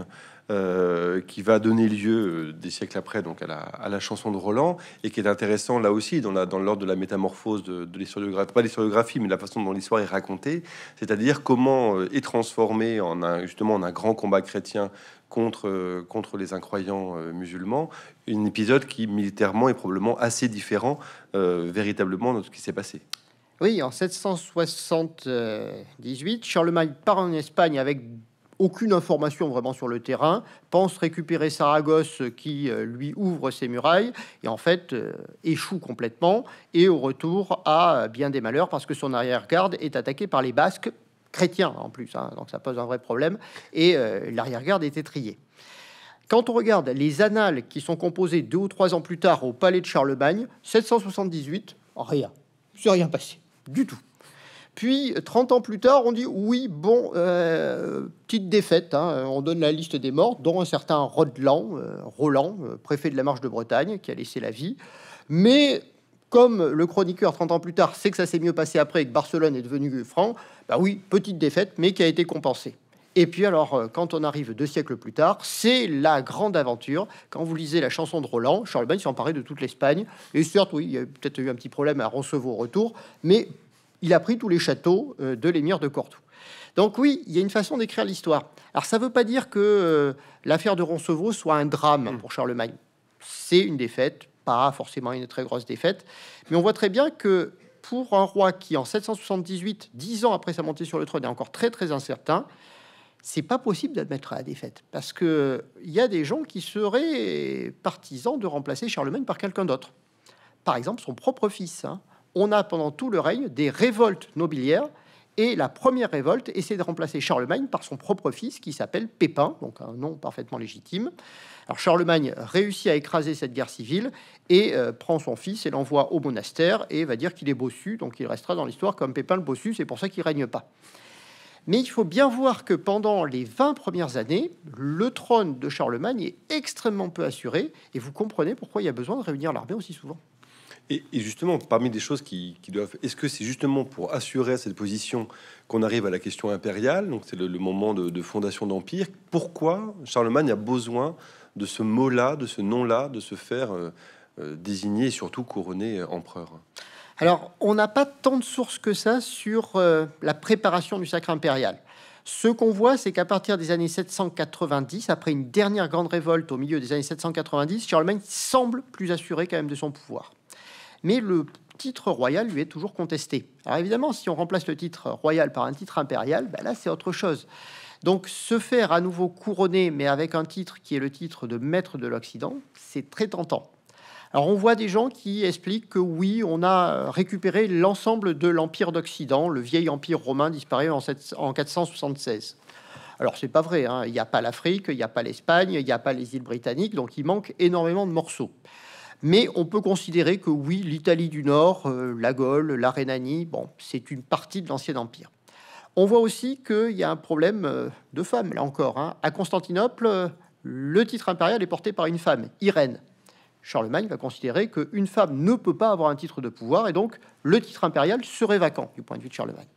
euh, qui va donner lieu euh, des siècles après donc à la, chanson de Roland, et qui est intéressant là aussi dans l'ordre de la métamorphose de, de l'historiographie, pas l'historiographie, mais la façon dont l'histoire est racontée, c'est-à-dire comment euh, est transformé en un, justement en un grand combat chrétien contre, contre les incroyants musulmans, un épisode qui militairement est probablement assez différent véritablement de ce qui s'est passé. Oui, en 778, Charlemagne part en Espagne avec aucune information vraiment sur le terrain, pense récupérer Saragosse qui euh, lui ouvre ses murailles et en fait euh, échoue complètement et au retour a bien des malheurs parce que son arrière-garde est attaqué par les Basques chrétiens en plus, hein, donc ça pose un vrai problème et euh, l'arrière-garde est étriée. Quand on regarde les annales qui sont composées deux ou trois ans plus tard au palais de Charlemagne, 778, rien, c'est rien passé du tout. Puis, 30 ans plus tard, on dit oui, bon, euh, petite défaite. Hein. on donne la liste des morts, dont un certain Rodland, euh, Roland, euh, préfet de la Marche de Bretagne, qui a laissé la vie. Mais comme le chroniqueur 30 ans plus tard sait que ça s'est mieux passé après que Barcelone est devenu franc, bah oui, petite défaite, mais qui a été compensée. Et puis alors, euh, quand on arrive deux siècles plus tard, c'est la grande aventure. Quand vous lisez la chanson de Roland, Charlemagne s'est emparé de toute l'Espagne. Et certes, oui, il y a peut-être eu un petit problème à Roncevaux au retour, mais il a pris tous les châteaux euh, de l'émir de Cordoue. Donc oui, il y a une façon d'écrire l'histoire. Alors ça ne veut pas dire que euh, l'affaire de Roncevaux soit un drame mm. pour Charlemagne. C'est une défaite, pas forcément une très grosse défaite, mais on voit très bien que pour un roi qui en 778, dix ans après sa montée sur le trône, est encore très très incertain, c'est pas possible d'admettre à la défaite parce que il y a des gens qui seraient partisans de remplacer Charlemagne par quelqu'un d'autre, par exemple son propre fils. Hein. On a pendant tout le règne des révoltes nobiliaires et la première révolte essaie de remplacer Charlemagne par son propre fils qui s'appelle Pépin, donc un nom parfaitement légitime. Alors Charlemagne réussit à écraser cette guerre civile et euh, prend son fils et l'envoie au monastère et va dire qu'il est bossu, donc il restera dans l'histoire comme Pépin le bossu, c'est pour ça qu'il règne pas. Mais il faut bien voir que pendant les 20 premières années, le trône de Charlemagne est extrêmement peu assuré, et vous comprenez pourquoi il y a besoin de réunir l'armée aussi souvent. Et, justement, parmi des choses qui, doivent, est-ce que c'est justement pour assurer cette position qu'on arrive à la question impériale, donc c'est le, moment de, fondation d'empire, pourquoi Charlemagne a besoin de ce mot-là, de ce nom-là, de se faire euh, euh, désigner et surtout couronner euh, empereur alors, on n'a pas tant de sources que ça sur euh, la préparation du sacre impérial. Ce qu'on voit, c'est qu'à partir des années 790, après une dernière grande révolte au milieu des années 790, Charlemagne semble plus assuré quand même de son pouvoir. Mais le titre royal lui est toujours contesté. Alors évidemment, si on remplace le titre royal par un titre impérial, ben là c'est autre chose. Donc se faire à nouveau couronner, mais avec un titre qui est le titre de maître de l'Occident, c'est très tentant. Alors on voit des gens qui expliquent que oui, on a euh, récupéré l'ensemble de l'Empire d'Occident, le vieil Empire romain disparu en, 476. Alors c'est pas vrai, hein. il n'y a pas l'Afrique, il n'y a pas l'Espagne, il n'y a pas les îles britanniques, donc il manque énormément de morceaux. Mais on peut considérer que oui, l'Italie du Nord, euh, la Gaule, la Rhénanie, bon, c'est une partie de l'ancien empire. On voit aussi qu'il y a un problème euh, de femmes, là encore. Hein. À Constantinople, le titre impérial est porté par une femme, Irène. Charlemagne va considérer qu'une femme ne peut pas avoir un titre de pouvoir et donc le titre impérial serait vacant du point de vue de Charlemagne.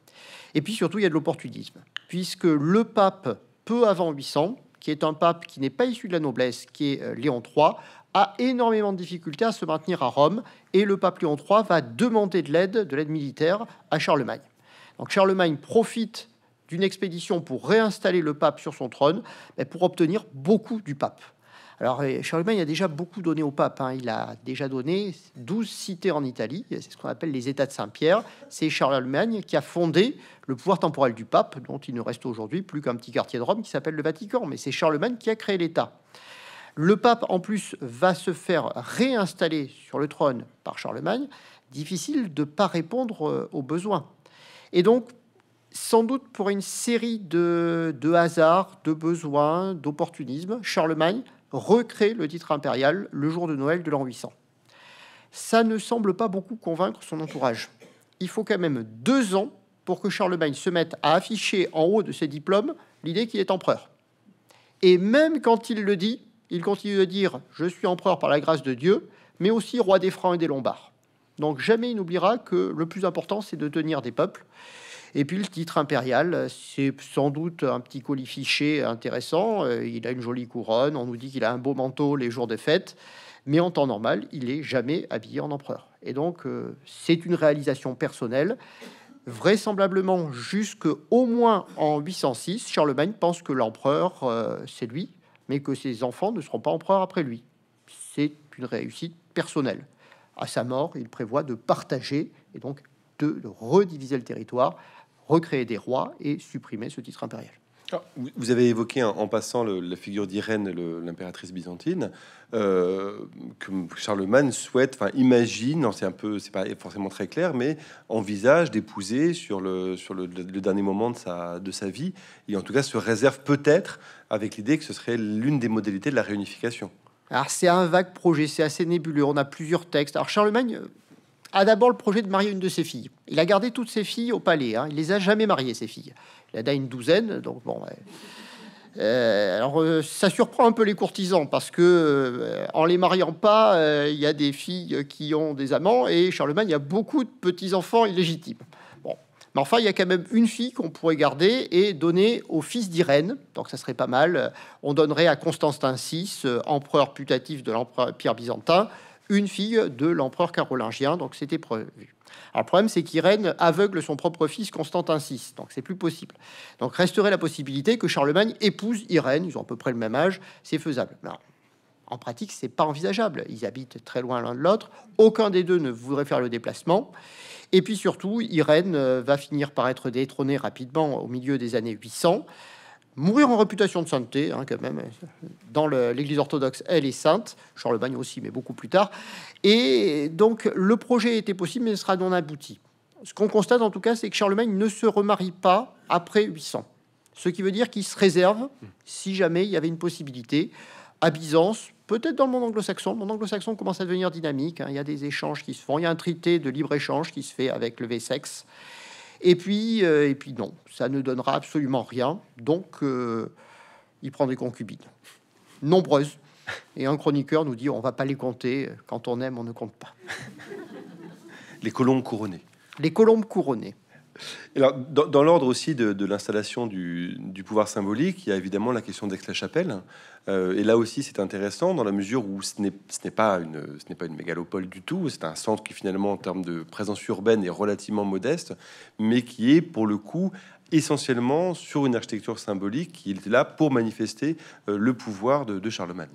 Et puis surtout, il y a de l'opportunisme, puisque le pape, peu avant 800, qui est un pape qui n'est pas issu de la noblesse, qui est euh, Léon III, a énormément de difficultés à se maintenir à Rome, et le pape Léon III va demander de l'aide, de l'aide militaire, à Charlemagne. Donc Charlemagne profite d'une expédition pour réinstaller le pape sur son trône, mais pour obtenir beaucoup du pape. Alors, euh, Charlemagne a déjà beaucoup donné au pape. Hein. Il a déjà donné 12 cités en Italie. C'est ce qu'on appelle les États de Saint-Pierre. C'est Charlemagne qui a fondé le pouvoir temporel du pape, dont il ne reste aujourd'hui plus qu'un petit quartier de Rome qui s'appelle le Vatican. Mais c'est Charlemagne qui a créé l'État. Le pape, en plus, va se faire réinstaller sur le trône par Charlemagne. Difficile de ne pas répondre euh, aux besoins. Et donc, sans doute pour une série de, de hasards, de besoins, d'opportunisme, Charlemagne recréer le titre impérial le jour de Noël de l'an 800. Ça ne semble pas beaucoup convaincre son entourage. Il faut quand même deux ans pour que Charlemagne se mette à afficher en haut de ses diplômes l'idée qu'il est empereur. Et même quand il le dit, il continue de dire Je suis empereur par la grâce de Dieu, mais aussi roi des Francs et des Lombards. Donc jamais il n'oubliera que le plus important, c'est de tenir des peuples. Et puis le titre impérial, c'est sans doute un petit colifiché intéressant. Euh, il a une jolie couronne, on nous dit qu'il a un beau manteau les jours de fête, mais en temps normal, il est jamais habillé en empereur. Et donc, euh, c'est une réalisation personnelle. Vraisemblablement, jusqu'au moins en 806, Charlemagne pense que l'empereur, euh, c'est lui, mais que ses enfants ne seront pas empereurs après lui. C'est une réussite personnelle. À sa mort, il prévoit de partager et donc de rediviser le territoire recréer des rois et supprimer ce titre impérial. Ah, vous avez évoqué en passant la figure d'Irène, l'impératrice byzantine, euh, que Charlemagne souhaite, enfin imagine, c'est un peu, c'est pas forcément très clair, mais envisage d'épouser sur le sur le, dernier moment de sa de sa vie, et en tout cas se réserve peut-être avec l'idée que ce serait l'une des modalités de la réunification. Alors c'est un vague projet, c'est assez nébuleux. On a plusieurs textes. Alors Charlemagne a d'abord le projet de marier une de ses filles. Il a gardé toutes ses filles au palais. Hein. Il les a jamais mariées, ses filles. Il en a une douzaine, donc bon. Euh, alors, euh, ça surprend un peu les courtisans parce que euh, en les mariant pas, il y a des filles qui ont des amants et Charlemagne, a beaucoup de petits enfants illégitimes. Bon, mais enfin, il y a quand même une fille qu'on pourrait garder et donner au fils d'Irène, donc ça serait pas mal. On donnerait à Constantin VI, empereur putatif de l'empire byzantin, une fille de l'empereur carolingien, donc c'était prévu. Alors, le problème, c'est qu'Irène aveugle son propre fils Constantin VI, donc c'est plus possible. Donc, resterait la possibilité que Charlemagne épouse Irène, ils ont à peu près le même âge, c'est faisable. En pratique, c'est pas envisageable. Ils habitent très loin l'un de l'autre. Aucun des deux ne voudrait faire le déplacement. Et puis surtout, Irène euh, va finir par être détrônée rapidement au milieu des années 800 mourir en réputation de sainteté, hein, quand même. Dans l'Église orthodoxe, elle est sainte, Charlemagne aussi, mais beaucoup plus tard. Et donc, le projet était possible, mais sera non abouti. Ce qu'on constate en tout cas, c'est que Charlemagne ne se remarie pas après 800. Ce qui veut dire qu'il se réserve, si jamais il y avait une possibilité, à Byzance, peut-être dans le monde anglo-saxon. Le monde anglo-saxon commence à devenir dynamique. Hein. Il y a des échanges qui se font. Il y a un traité de libre-échange qui se fait avec le Wessex. Et puis, euh, et puis non, ça ne donnera absolument rien. Donc, euh, il prend des concubines, nombreuses. Et un chroniqueur nous dit, on va pas les compter. Quand on aime, on ne compte pas. Les colombes couronnées. Les colombes couronnées dans, l'ordre aussi de, l'installation du, pouvoir symbolique, il y a évidemment la question d'Aix-la-Chapelle. Euh, et là aussi, c'est intéressant dans la mesure où ce n'est pas une mégalopole du tout. C'est un centre qui finalement, en termes de présence urbaine, est relativement modeste, mais qui est pour le coup essentiellement sur une architecture symbolique qui est là pour manifester euh, le pouvoir de Charlemagne.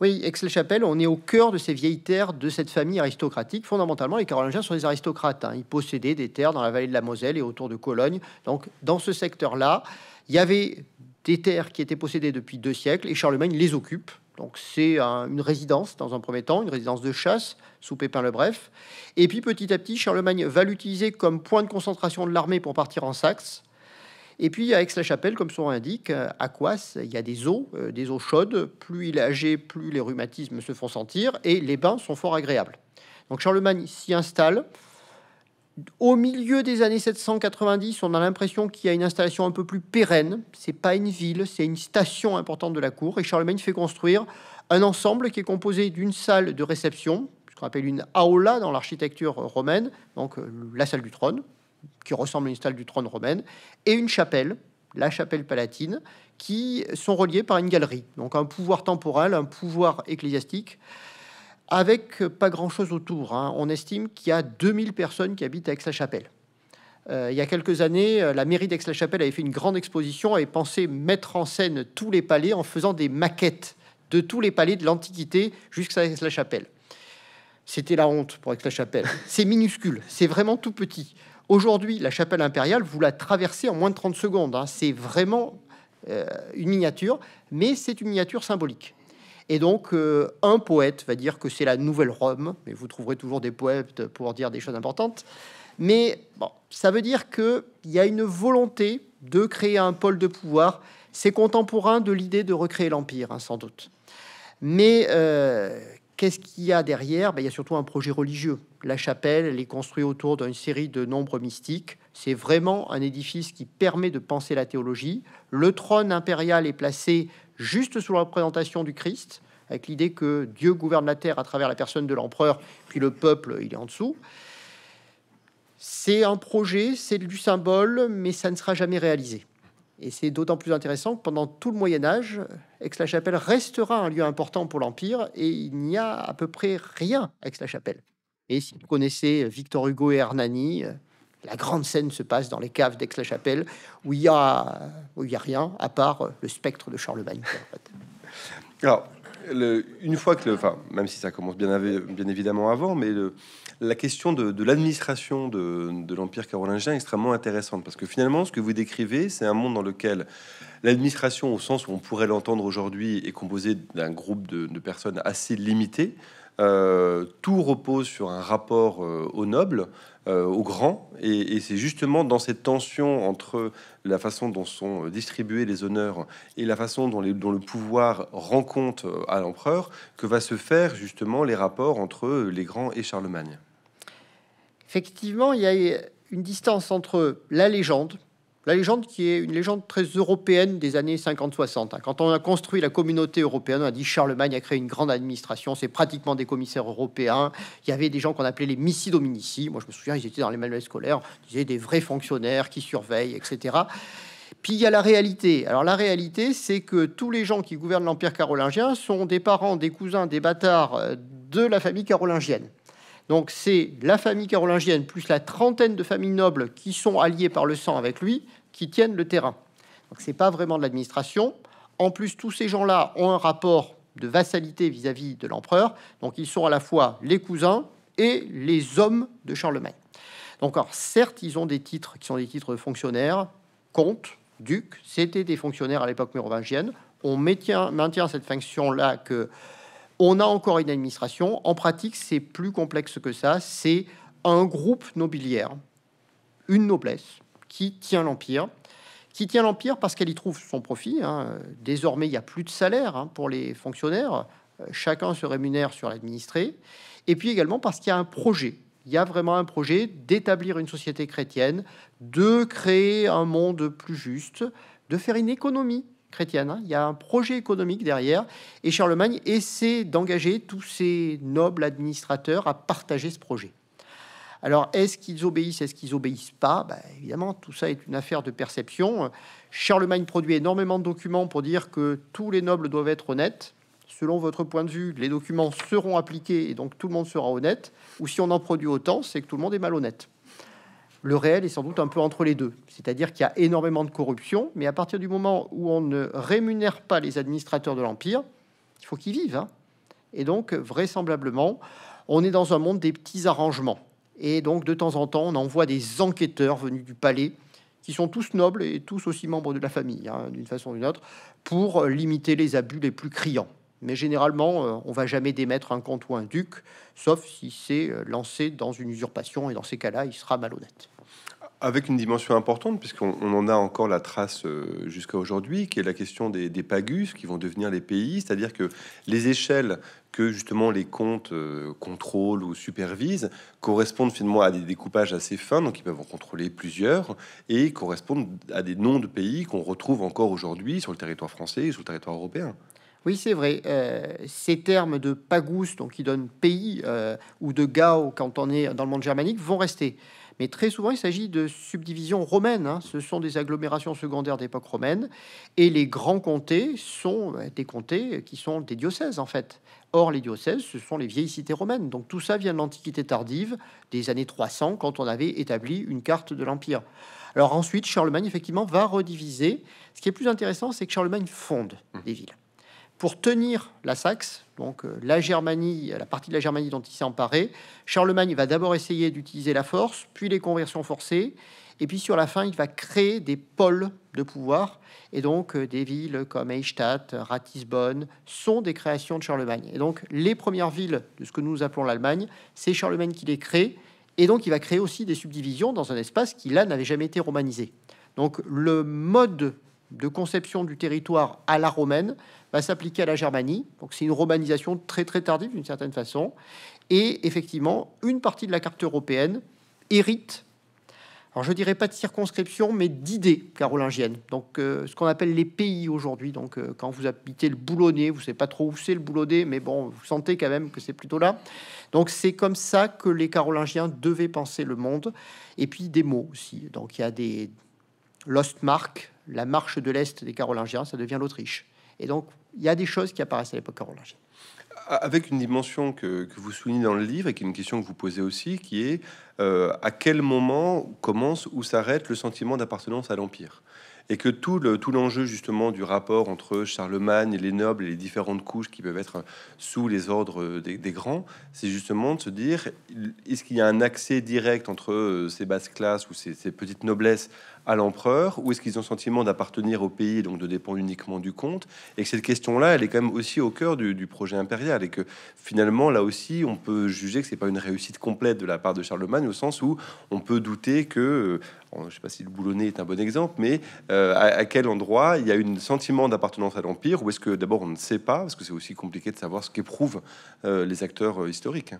Oui, Aix-la-Chapelle, on est au cœur de ces vieilles terres de cette famille aristocratique. Fondamentalement, les Carolingiens sont des aristocrates. Hein. Ils possédaient des terres dans la vallée de la Moselle et autour de Cologne. Donc, dans ce secteur-là, il y avait des terres qui étaient possédées depuis deux siècles et Charlemagne les occupe. Donc, c'est une résidence dans un premier temps, une résidence de chasse sous Pépin-le-Bref. Et puis, petit à petit, Charlemagne va l'utiliser comme point de concentration de l'armée pour partir en Saxe. Et puis à Aix-la-Chapelle, comme son indique, à Coisse, il y a des eaux, euh, des eaux chaudes. Plus il est âgé, plus les rhumatismes se font sentir et les bains sont fort agréables. Donc Charlemagne s'y installe. Au milieu des années 790, on a l'impression qu'il y a une installation un peu plus pérenne. C'est pas une ville, c'est une station importante de la cour. Et Charlemagne fait construire un ensemble qui est composé d'une salle de réception, ce qu'on appelle une aula dans l'architecture romaine, donc euh, la salle du trône, qui ressemble à une salle du trône romaine, et une chapelle, la chapelle palatine, qui sont reliées par une galerie. Donc un pouvoir temporel, un pouvoir ecclésiastique, avec pas grand-chose autour. Hein. On estime qu'il y a 2000 personnes qui habitent Aix-la-Chapelle. Euh, il y a quelques années, euh, la mairie d'Aix-la-Chapelle avait fait une grande exposition, avait pensé mettre en scène tous les palais en faisant des maquettes de tous les palais de l'Antiquité jusqu'à Aix-la-Chapelle. C'était la honte pour Aix-la-Chapelle. C'est minuscule, c'est vraiment tout petit. Aujourd'hui, la chapelle impériale, vous la traversez en moins de 30 secondes. Hein. C'est vraiment euh, une miniature, mais c'est une miniature symbolique. Et donc, euh, un poète va dire que c'est la nouvelle Rome, mais vous trouverez toujours des poètes pour dire des choses importantes. Mais bon, ça veut dire qu'il y a une volonté de créer un pôle de pouvoir. C'est contemporain de l'idée de recréer l'Empire, hein, sans doute. Mais euh, qu'est-ce qu'il y a derrière ben, Il y a surtout un projet religieux. La chapelle, est construite autour d'une série de nombres mystiques. C'est vraiment un édifice qui permet de penser la théologie. Le trône impérial est placé juste sous la représentation du Christ, avec l'idée que Dieu gouverne la terre à travers la personne de l'empereur, puis le peuple, il est en dessous. C'est un projet, c'est du symbole, mais ça ne sera jamais réalisé. Et c'est d'autant plus intéressant que pendant tout le Moyen Âge, Aix-la-Chapelle restera un lieu important pour l'Empire et il n'y a à peu près rien à Aix-la-Chapelle. Et si vous connaissez euh, Victor Hugo et Hernani, euh, la grande scène se passe dans les caves d'Aix-la-Chapelle, où il n'y a, euh, il a rien à part le spectre de Charlemagne. Alors, une fois que le, enfin, même si ça commence bien, bien évidemment avant, mais la question de, l'administration de, l'empire carolingien est extrêmement intéressante parce que finalement, ce que vous décrivez, c'est un monde dans lequel l'administration, au sens où on pourrait l'entendre aujourd'hui, est composée d'un groupe de, de personnes assez limitées euh, tout repose sur un rapport euh, aux nobles, noble, grands. Euh, au et, c'est justement dans cette tension entre la façon dont sont distribués les honneurs et la façon dont, le pouvoir rend compte à l'empereur que va se faire justement les rapports entre les grands et Charlemagne. Effectivement, il y a une distance entre la légende, la légende qui est une légende très européenne des années 50-60. Hein. Quand on a construit la communauté européenne, on a dit Charlemagne a créé une grande administration, c'est pratiquement des commissaires européens. Il y avait des gens qu'on appelait les missi dominici. Moi, je me souviens, ils étaient dans les manuels scolaires, ils des vrais fonctionnaires qui surveillent, etc. Puis il y a la réalité. Alors la réalité, c'est que tous les gens qui gouvernent l'Empire carolingien sont des parents, des cousins, des bâtards euh, de la famille carolingienne. Donc c'est la famille carolingienne plus la trentaine de familles nobles qui sont alliées par le sang avec lui qui tiennent le terrain. Donc n'est pas vraiment de l'administration. En plus, tous ces gens-là ont un rapport de vassalité vis-à-vis de l'empereur. Donc ils sont à la fois les cousins et les hommes de Charlemagne. Donc certes, ils ont des titres qui sont des titres de fonctionnaires, comte, duc, c'était des fonctionnaires à l'époque mérovingienne. On maintient cette fonction-là que on a encore une administration. En pratique, c'est plus complexe que ça. C'est un groupe nobiliaire, une noblesse, qui tient l'empire. Qui tient l'empire parce qu'elle y trouve son profit. Hein. Désormais, il n'y a plus de salaire hein, pour les fonctionnaires. Euh, chacun se rémunère sur l'administré. Et puis également parce qu'il y a un projet. Il y a vraiment un projet d'établir une société chrétienne, de créer un monde plus juste, de faire une économie Hein. Il y a un projet économique derrière. Et Charlemagne essaie d'engager tous ses nobles administrateurs à partager ce projet. Alors, est-ce qu'ils obéissent, est-ce qu'ils obéissent pas bah, Évidemment, tout ça est une affaire de perception. Charlemagne produit énormément de documents pour dire que tous les nobles doivent être honnêtes. Selon votre point de vue, les documents seront appliqués et donc tout le monde sera honnête. Ou si on en produit autant, c'est que tout le monde est malhonnête le réel est sans doute un peu entre les deux. C'est-à-dire qu'il y a énormément de corruption, mais à partir du moment où on ne rémunère pas les administrateurs de l'Empire, il faut qu'ils vivent. Hein. Et donc, vraisemblablement, on est dans un monde des petits arrangements. Et donc, de temps en temps, on envoie des enquêteurs venus du palais, qui sont tous nobles et tous aussi membres de la famille, hein, d'une façon ou d'une autre, pour limiter les abus les plus criants. Mais généralement, euh, on va jamais démettre un comte ou un duc, sauf si c'est euh, lancé dans une usurpation, et dans ces cas-là, il sera malhonnête avec une dimension importante, puisqu'on en a encore la trace euh, jusqu'à aujourd'hui, qui est la question des, pagus qui vont devenir les pays, c'est-à-dire que les échelles que justement les comptes euh, contrôlent ou supervisent correspondent finalement à des découpages assez fins, donc ils peuvent en contrôler plusieurs, et correspondent à des noms de pays qu'on retrouve encore aujourd'hui sur le territoire français et sur le territoire européen. Oui, c'est vrai. Euh, ces termes de pagus, donc qui donnent pays, ou de gao quand on est dans le monde germanique, vont rester mais très souvent il s'agit de subdivisions romaines. Hein. Ce sont des agglomérations secondaires d'époque romaine, et les grands comtés sont euh, des comtés qui sont des diocèses en fait. Or, les diocèses, ce sont les vieilles cités romaines. Donc tout ça vient de l'Antiquité tardive, des années 300, quand on avait établi une carte de l'Empire. Alors ensuite, Charlemagne, effectivement, va rediviser. Ce qui est plus intéressant, c'est que Charlemagne fonde mmh. des villes pour tenir la Saxe, donc euh, la Germanie, la partie de la Germanie dont il s'est emparé. Charlemagne va d'abord essayer d'utiliser la force, puis les conversions forcées, et puis sur la fin, il va créer des pôles de pouvoir, et donc euh, des villes comme Eichstätt, Ratisbonne sont des créations de Charlemagne. Et donc les premières villes de ce que nous appelons l'Allemagne, c'est Charlemagne qui les crée, et donc il va créer aussi des subdivisions dans un espace qui là n'avait jamais été romanisé. Donc le mode de conception du territoire à la romaine va s'appliquer à la Germanie. Donc c'est une romanisation très très tardive d'une certaine façon. Et effectivement, une partie de la carte européenne hérite, alors je dirais pas de circonscription, mais d'idées carolingiennes. Donc euh, ce qu'on appelle les pays aujourd'hui. Donc euh, quand vous habitez le Boulonnais, vous savez pas trop où c'est le Boulonnais, mais bon, vous sentez quand même que c'est plutôt là. Donc c'est comme ça que les carolingiens devaient penser le monde. Et puis des mots aussi. Donc il y a des Lost Marks, la marche de l'Est des Carolingiens, ça devient l'Autriche. Et donc, il y a des choses qui apparaissent à l'époque carolingienne. Avec une dimension que, vous soulignez dans le livre et qui est une question que vous posez aussi, qui est euh, à quel moment commence ou s'arrête le sentiment d'appartenance à l'Empire et que tout, l'enjeu justement du rapport entre Charlemagne et les nobles et les différentes couches qui peuvent être sous les ordres euh, des, grands, c'est justement de se dire est-ce qu'il y a un accès direct entre euh, ces basses classes ou ces, ces petites noblesses à l'empereur ou est-ce qu'ils ont sentiment d'appartenir au pays et donc de dépendre uniquement du comte Et que cette question-là, elle est quand même aussi au cœur du, projet impérial et que finalement, là aussi, on peut juger que c'est pas une réussite complète de la part de Charlemagne au sens où on peut douter que, euh, je sais pas si le Boulonnais est un bon exemple, mais euh, à, quel endroit il y a un sentiment d'appartenance à l'empire ou est-ce que d'abord on ne sait pas parce que c'est aussi compliqué de savoir ce qu'éprouvent euh, les acteurs historiques.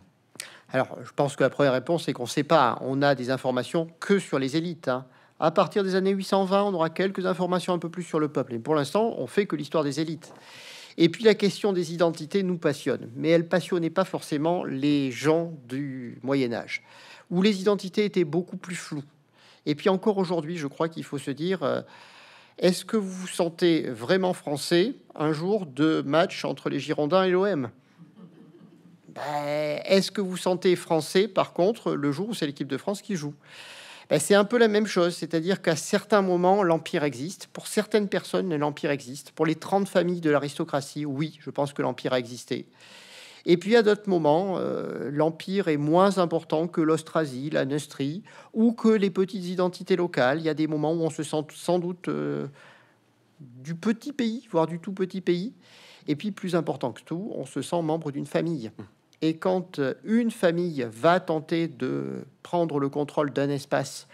Alors, je pense que la première réponse, c'est qu'on ne sait pas. On a des informations que sur les élites. Hein. À partir des années 820, on aura quelques informations un peu plus sur le peuple. Et pour l'instant, on fait que l'histoire des élites. Et puis la question des identités nous passionne, mais elle passionnait pas forcément les gens du Moyen Âge, où les identités étaient beaucoup plus floues. Et puis encore aujourd'hui, je crois qu'il faut se dire, euh, est-ce que vous vous sentez vraiment français un jour de match entre les Girondins et l'OM ben, Est-ce que vous sentez français par contre le jour où c'est l'équipe de France qui joue ben, c'est un peu la même chose, c'est-à-dire qu'à certains moments, l'Empire existe. Pour certaines personnes, l'Empire existe. Pour les 30 familles de l'aristocratie, oui, je pense que l'Empire a existé. Et puis à d'autres moments, euh, l'Empire est moins important que l'Austrasie, la Neustrie, ou que les petites identités locales. Il y a des moments où on se sent sans doute euh, du petit pays, voire du tout petit pays. Et puis plus important que tout, on se sent membre d'une famille. Mmh. Et quand euh, une famille va tenter de prendre le contrôle d'un espace,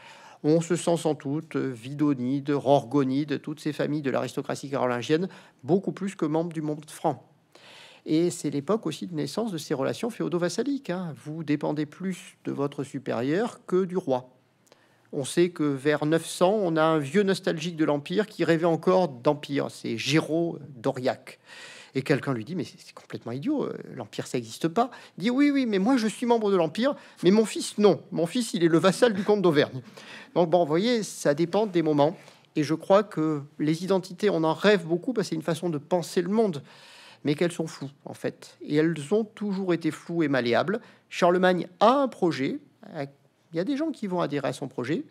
on se sent sans doute euh, Vidonide, Rorgonide, toutes ces familles de l'aristocratie carolingienne, beaucoup plus que membres du monde franc. Et c'est l'époque aussi de naissance de ces relations féodo-vassaliques. Hein. Vous dépendez plus de votre supérieur que du roi. On sait que vers 900, on a un vieux nostalgique de l'Empire qui rêvait encore d'Empire, c'est Géraud d'Auriac. Et quelqu'un lui dit, mais c'est complètement idiot, euh, l'Empire, ça n'existe pas. dit, oui, oui, mais moi, je suis membre de l'Empire, mais mon fils, non. Mon fils, il est le vassal du comte d'Auvergne. Donc, bon, vous voyez, ça dépend des moments. Et je crois que les identités, on en rêve beaucoup, parce que c'est une façon de penser le monde, mais qu'elles sont floues, en fait. Et elles ont toujours été floues et malléables. Charlemagne a un projet. Il y a des gens qui vont adhérer à son projet,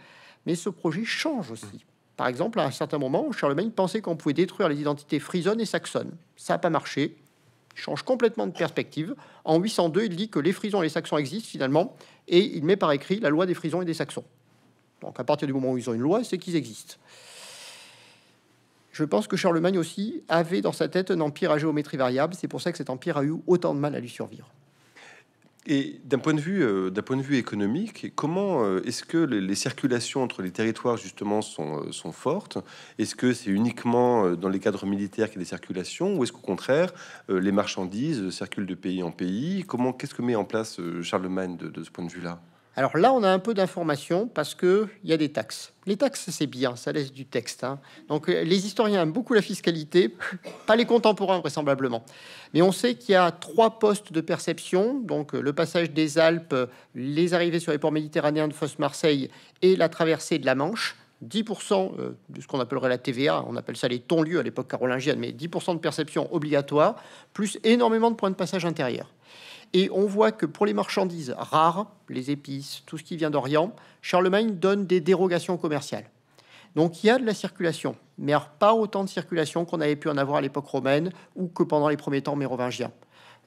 mais ce projet change aussi. Par exemple, à un certain moment, Charlemagne pensait qu'on pouvait détruire les identités frisonnes et saxonnes. Ça n'a pas marché. Il change complètement de perspective. En 802, il dit que les frisons et les saxons existent finalement, et il met par écrit la loi des frisons et des saxons. Donc à partir du moment où ils ont une loi, c'est qu'ils existent. Je pense que Charlemagne aussi avait dans sa tête un empire à géométrie variable. C'est pour ça que cet empire a eu autant de mal à lui survivre. Et d'un point, de vue, euh, point de vue économique, comment euh, est-ce que les, circulations entre les territoires justement sont, euh, fortes Est-ce que c'est uniquement dans les cadres militaires qu'il y a des circulations ou est-ce qu'au contraire les marchandises circulent de pays en pays Comment qu'est-ce que met en place Charlemagne de ce point de vue-là alors là, on a un peu d'informations parce qu'il y a des taxes. Les taxes, c'est bien, ça laisse du texte. Hein. Donc euh, les historiens aiment beaucoup la fiscalité, pas les contemporains vraisemblablement. Mais on sait qu'il y a trois postes de perception, donc euh, le passage des Alpes, euh, les arrivées sur les ports méditerranéens de Fosse-Marseille et la traversée de la Manche. 10% de ce qu'on appellerait la TVA, on appelle ça les tons-lieux à l'époque carolingienne, mais 10% de perception obligatoire, plus énormément de points de passage intérieurs. Et on voit que pour les marchandises rares, les épices, tout ce qui vient d'Orient, Charlemagne donne des dérogations commerciales. Donc il y a de la circulation, mais pas autant de circulation qu'on avait pu en avoir à l'époque romaine ou que pendant les premiers temps mérovingiens.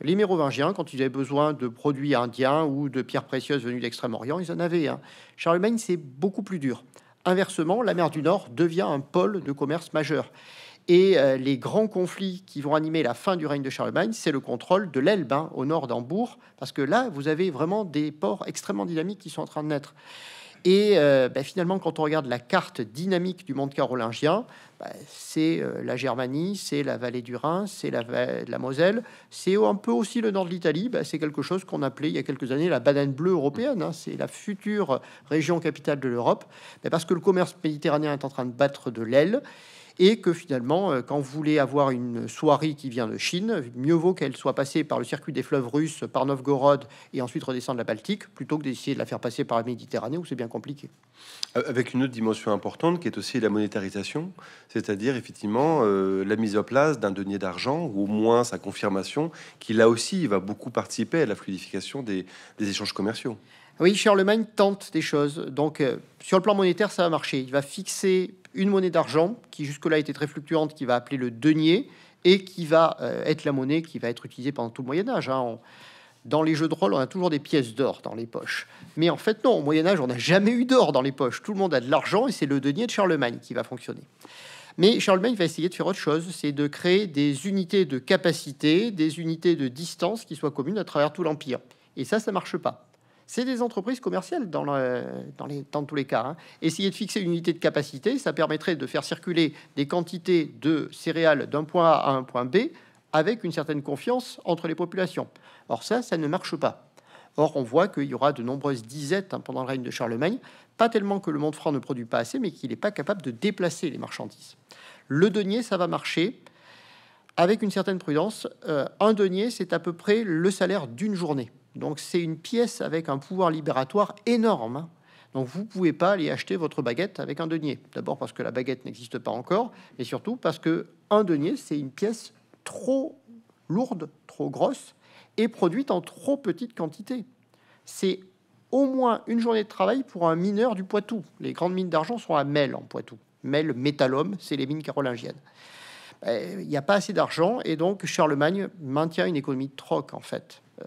Les Mérovingiens, quand ils avaient besoin de produits indiens ou de pierres précieuses venues d'Extrême-Orient, ils en avaient. Hein. Charlemagne, c'est beaucoup plus dur. Inversement, la mer du Nord devient un pôle de commerce majeur. Et euh, les grands conflits qui vont animer la fin du règne de Charlemagne, c'est le contrôle de l'Elbe hein, au nord d'Hambourg, parce que là, vous avez vraiment des ports extrêmement dynamiques qui sont en train de naître. Et euh, bah, finalement, quand on regarde la carte dynamique du monde carolingien, bah, c'est euh, la Germanie, c'est la vallée du Rhin, c'est la, la, Moselle, c'est un peu aussi le nord de l'Italie. Bah, c'est quelque chose qu'on appelait il y a quelques années la banane bleue européenne. Hein. c'est la future région capitale de l'Europe, parce que le commerce méditerranéen est en train de battre de l'aile et que finalement, euh, quand vous voulez avoir une soirée qui vient de Chine, mieux vaut qu'elle soit passée par le circuit des fleuves russes, par Novgorod, et ensuite redescendre la Baltique, plutôt que d'essayer de la faire passer par la Méditerranée, où c'est bien compliqué. Avec une autre dimension importante, qui est aussi la monétarisation, c'est-à-dire effectivement euh, la mise en place d'un denier d'argent, ou au moins sa confirmation, qui là aussi va beaucoup participer à la fluidification des, échanges commerciaux. Oui, Charlemagne tente des choses. Donc, euh, sur le plan monétaire, ça va marcher. Il va fixer une monnaie d'argent qui jusque-là était très fluctuante, qui va appeler le denier et qui va euh, être la monnaie qui va être utilisée pendant tout le Moyen Âge. Hein. dans les jeux de rôle, on a toujours des pièces d'or dans les poches. Mais en fait, non, au Moyen Âge, on n'a jamais eu d'or dans les poches. Tout le monde a de l'argent et c'est le denier de Charlemagne qui va fonctionner. Mais Charlemagne va essayer de faire autre chose, c'est de créer des unités de capacité, des unités de distance qui soient communes à travers tout l'Empire. Et ça, ça marche pas c'est des entreprises commerciales dans, tous les cas. Hein. Essayer de fixer une unité de capacité, ça permettrait de faire circuler des quantités de céréales d'un point A à un point B avec une certaine confiance entre les populations. Or ça, ça ne marche pas. Or, on voit qu'il y aura de nombreuses disettes hein, pendant le règne de Charlemagne, pas tellement que le monde franc ne produit pas assez, mais qu'il n'est pas capable de déplacer les marchandises. Le denier, ça va marcher avec une certaine prudence. Euh, un denier, c'est à peu près le salaire d'une journée. Donc c'est une pièce avec un pouvoir libératoire énorme. Hein. Donc vous ne pouvez pas aller acheter votre baguette avec un denier. D'abord parce que la baguette n'existe pas encore, et surtout parce que denier c'est une pièce trop lourde, trop grosse et produite en trop petite quantité. C'est au moins une journée de travail pour un mineur du Poitou. Les grandes mines d'argent sont à Mel en Poitou. Mel, métallum, c'est les mines carolingiennes. Euh, il n'y a pas assez d'argent et donc Charlemagne maintient une économie de troc en fait. Euh,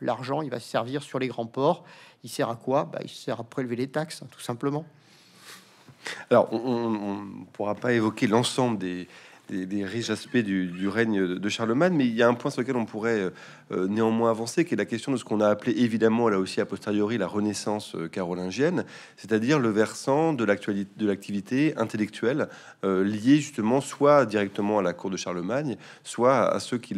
l'argent, il va se servir sur les grands ports. Il sert à quoi bah, Il sert à prélever les taxes, hein, tout simplement. Alors, on ne pourra pas évoquer l'ensemble des, des, riches aspects du, règne de Charlemagne, mais il y a un point sur lequel on pourrait euh, néanmoins avancer, qui est la question de ce qu'on a appelé évidemment, là aussi a posteriori, la Renaissance euh, carolingienne, c'est-à-dire le versant de l'activité intellectuelle euh, liée justement soit directement à la cour de Charlemagne, soit à ceux qui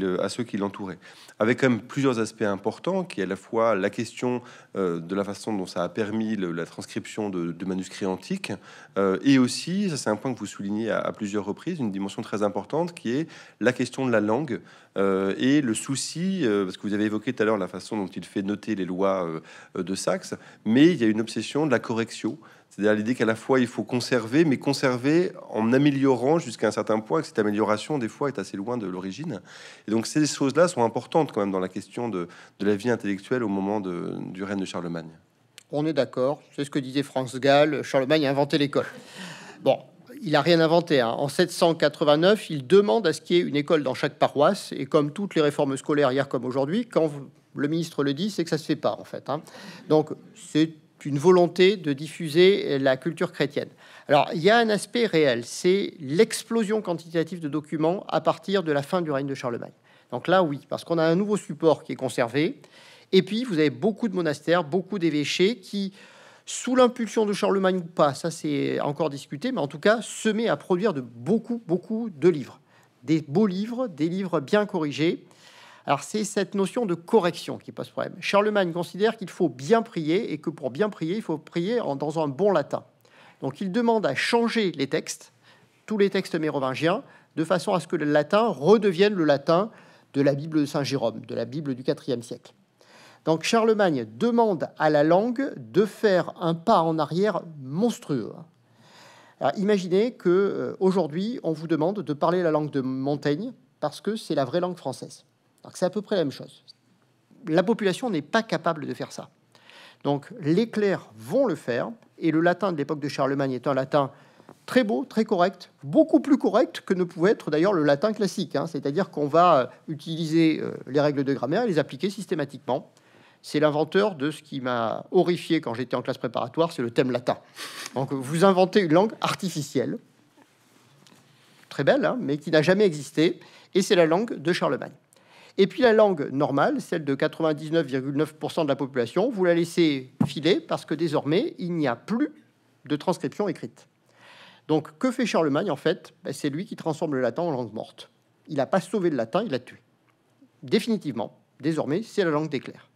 l'entouraient. avec quand même plusieurs aspects importants, qui est à la fois la question euh, de la façon dont ça a permis la transcription de, manuscrits antiques, euh, et aussi, ça c'est un point que vous soulignez à, à, plusieurs reprises, une dimension très importante qui est la question de la langue euh, et le souci, parce que vous avez évoqué tout à l'heure la façon dont il fait noter les lois de Saxe, mais il y a une obsession de la correction, c'est-à-dire l'idée qu'à la fois il faut conserver, mais conserver en améliorant jusqu'à un certain point, que cette amélioration des fois est assez loin de l'origine. Et donc ces choses-là sont importantes quand même dans la question de, la vie intellectuelle au moment du règne de Charlemagne. On est d'accord, c'est ce que disait France Gall, Charlemagne a inventé l'école. Bon, il n'a rien inventé. Hein. En 789, il demande à ce qu'il y ait une école dans chaque paroisse, et comme toutes les réformes scolaires hier comme aujourd'hui, quand le ministre le dit, c'est que ça se fait pas en fait. Hein. Donc c'est une volonté de diffuser la culture chrétienne. Alors, il y a un aspect réel, c'est l'explosion quantitative de documents à partir de la fin du règne de Charlemagne. Donc là, oui, parce qu'on a un nouveau support qui est conservé. Et puis, vous avez beaucoup de monastères, beaucoup d'évêchés qui, sous l'impulsion de Charlemagne ou pas, ça c'est encore discuté, mais en tout cas, se met à produire de beaucoup, beaucoup de livres. Des beaux livres, des livres bien corrigés. Alors c'est cette notion de correction qui pose problème. Charlemagne considère qu'il faut bien prier et que pour bien prier, il faut prier en, dans un bon latin. Donc il demande à changer les textes, tous les textes mérovingiens, de façon à ce que le latin redevienne le latin de la Bible de Saint Jérôme, de la Bible du IVe siècle. Donc Charlemagne demande à la langue de faire un pas en arrière monstrueux. imaginez que euh, aujourd'hui, on vous demande de parler la langue de Montaigne parce que c'est la vraie langue française. C'est à peu près la même chose. La population n'est pas capable de faire ça. Donc les clercs vont le faire, et le latin de l'époque de Charlemagne est un latin très beau, très correct, beaucoup plus correct que ne pouvait être d'ailleurs le latin classique. Hein. C'est-à-dire qu'on va euh, utiliser euh, les règles de grammaire et les appliquer systématiquement. C'est l'inventeur de ce qui m'a horrifié quand j'étais en classe préparatoire, c'est le thème latin. Donc vous inventez une langue artificielle, très belle, hein, mais qui n'a jamais existé, et c'est la langue de Charlemagne. Et puis la langue normale, celle de 99,9% de la population, vous la laissez filer parce que désormais, il n'y a plus de transcription écrite. Donc que fait Charlemagne en fait ben, C'est lui qui transforme le latin en langue morte. Il n'a pas sauvé le latin, il l'a tué. Définitivement, désormais, c'est la langue des clercs.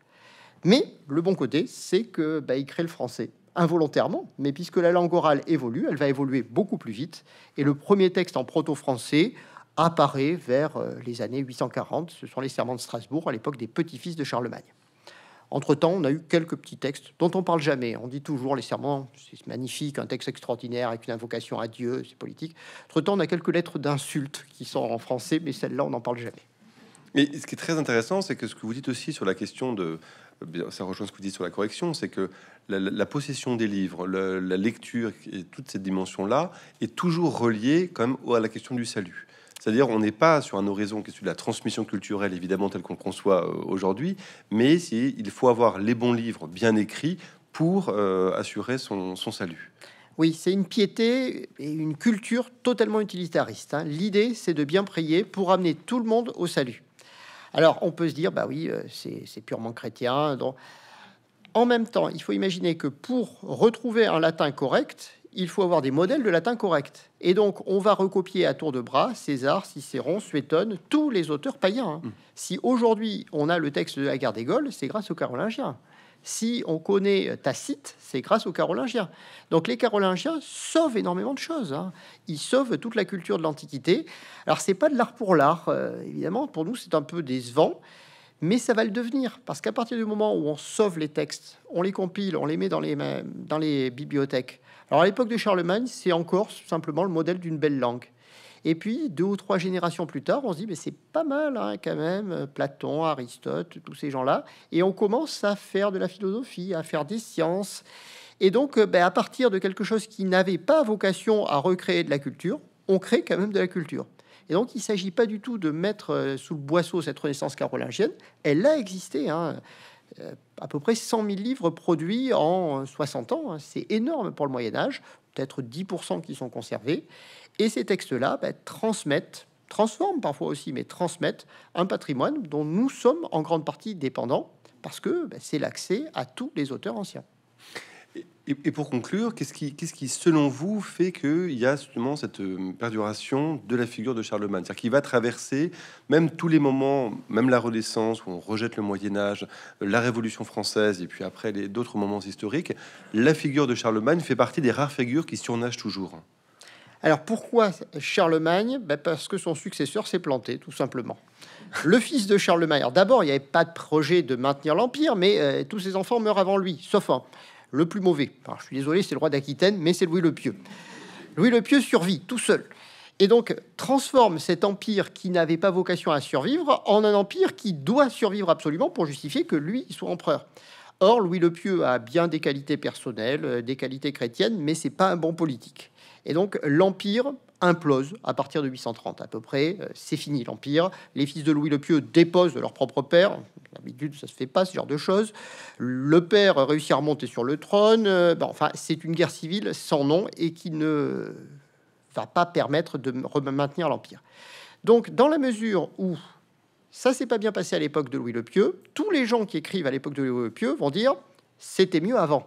Mais le bon côté, c'est que ben, il crée le français involontairement, mais puisque la langue orale évolue, elle va évoluer beaucoup plus vite. Et le premier texte en proto-français apparaît vers euh, les années 840. Ce sont les serments de Strasbourg, à l'époque des petits-fils de Charlemagne. Entre-temps, on a eu quelques petits textes dont on parle jamais. On dit toujours les serments, c'est magnifique, un texte extraordinaire avec une invocation à Dieu, c'est politique. Entre-temps, on a quelques lettres d'insultes qui sont en français, mais celles-là, on n'en parle jamais. Mais ce qui est très intéressant, c'est que ce que vous dites aussi sur la question de... Eh ça rejoint ce que vous dites sur la correction, c'est que la, possession des livres, la, lecture et toute cette dimension-là est toujours reliée comme à la question du salut. C'est-à-dire, on n'est pas sur un horizon qui est celui de la transmission culturelle, évidemment, telle qu'on le conçoit euh, aujourd'hui, mais il faut avoir les bons livres bien écrits pour euh, assurer son, salut. Oui, c'est une piété et une culture totalement utilitariste. Hein. L'idée, c'est de bien prier pour amener tout le monde au salut. Alors, on peut se dire, bah oui, euh, c'est purement chrétien. Donc... En même temps, il faut imaginer que pour retrouver un latin correct, il faut avoir des modèles de latin correct. Et donc, on va recopier à tour de bras César, Cicéron, Suétone, tous les auteurs païens. Hein. Mm. Si aujourd'hui on a le texte de la guerre des Gaules, c'est grâce aux Carolingiens. Si on connaît Tacite, c'est grâce aux Carolingiens. Donc les Carolingiens sauvent énormément de choses. Hein. Ils sauvent toute la culture de l'Antiquité. Alors c'est pas de l'art pour l'art, euh, évidemment. Pour nous, c'est un peu décevant mais ça va le devenir, parce qu'à partir du moment où on sauve les textes, on les compile, on les met dans les, bibliothèques. Alors à l'époque de Charlemagne, c'est encore simplement le modèle d'une belle langue. Et puis, deux ou trois générations plus tard, on se dit, mais c'est pas mal hein, quand même, Platon, Aristote, tous ces gens-là. Et on commence à faire de la philosophie, à faire des sciences. Et donc, euh, ben, à partir de quelque chose qui n'avait pas vocation à recréer de la culture, on crée quand même de la culture. Et donc, il ne s'agit pas du tout de mettre euh, sous le boisseau cette renaissance carolingienne. Elle a existé. Hein. Euh, à peu près 100 000 livres produits en 60 ans. Hein. C'est énorme pour le Moyen Âge. Peut-être 10% qui sont conservés. Et ces textes-là bah, transmettent, transforment parfois aussi, mais transmettent un patrimoine dont nous sommes en grande partie dépendants parce que bah, c'est l'accès à tous les auteurs anciens. Et, pour conclure, qu'est-ce qui, ce qui, selon vous, fait qu'il y a justement cette euh, perduration de la figure de Charlemagne C'est-à-dire qu'il va traverser même tous les moments, même la Renaissance, où on rejette le Moyen-Âge, la Révolution française, et puis après les, d'autres moments historiques, la figure de Charlemagne fait partie des rares figures qui surnagent toujours. Alors pourquoi Charlemagne ben, Parce que son successeur s'est planté, tout simplement. Le fils de Charlemagne, d'abord, il n'y avait pas de projet de maintenir l'Empire, mais euh, tous ses enfants meurent avant lui, sauf un le plus mauvais. je suis désolé, c'est le roi d'Aquitaine, mais c'est Louis le Pieux. Louis le Pieux survit tout seul. Et donc transforme cet empire qui n'avait pas vocation à survivre en un empire qui doit survivre absolument pour justifier que lui soit empereur. Or, Louis le Pieux a bien des qualités personnelles, euh, des qualités chrétiennes, mais c'est pas un bon politique. Et donc l'empire implose à partir de 830 à peu près. Euh, c'est fini l'empire. Les fils de Louis le Pieux déposent leur propre père, D'habitude, ça se fait pas, ce genre de choses. Le père réussit à remonter sur le trône. Euh, ben, enfin, c'est une guerre civile sans nom et qui ne va pas permettre de maintenir l'Empire. Donc, dans la mesure où ça s'est pas bien passé à l'époque de Louis le Pieux, tous les gens qui écrivent à l'époque de Louis le Pieux vont dire c'était mieux avant.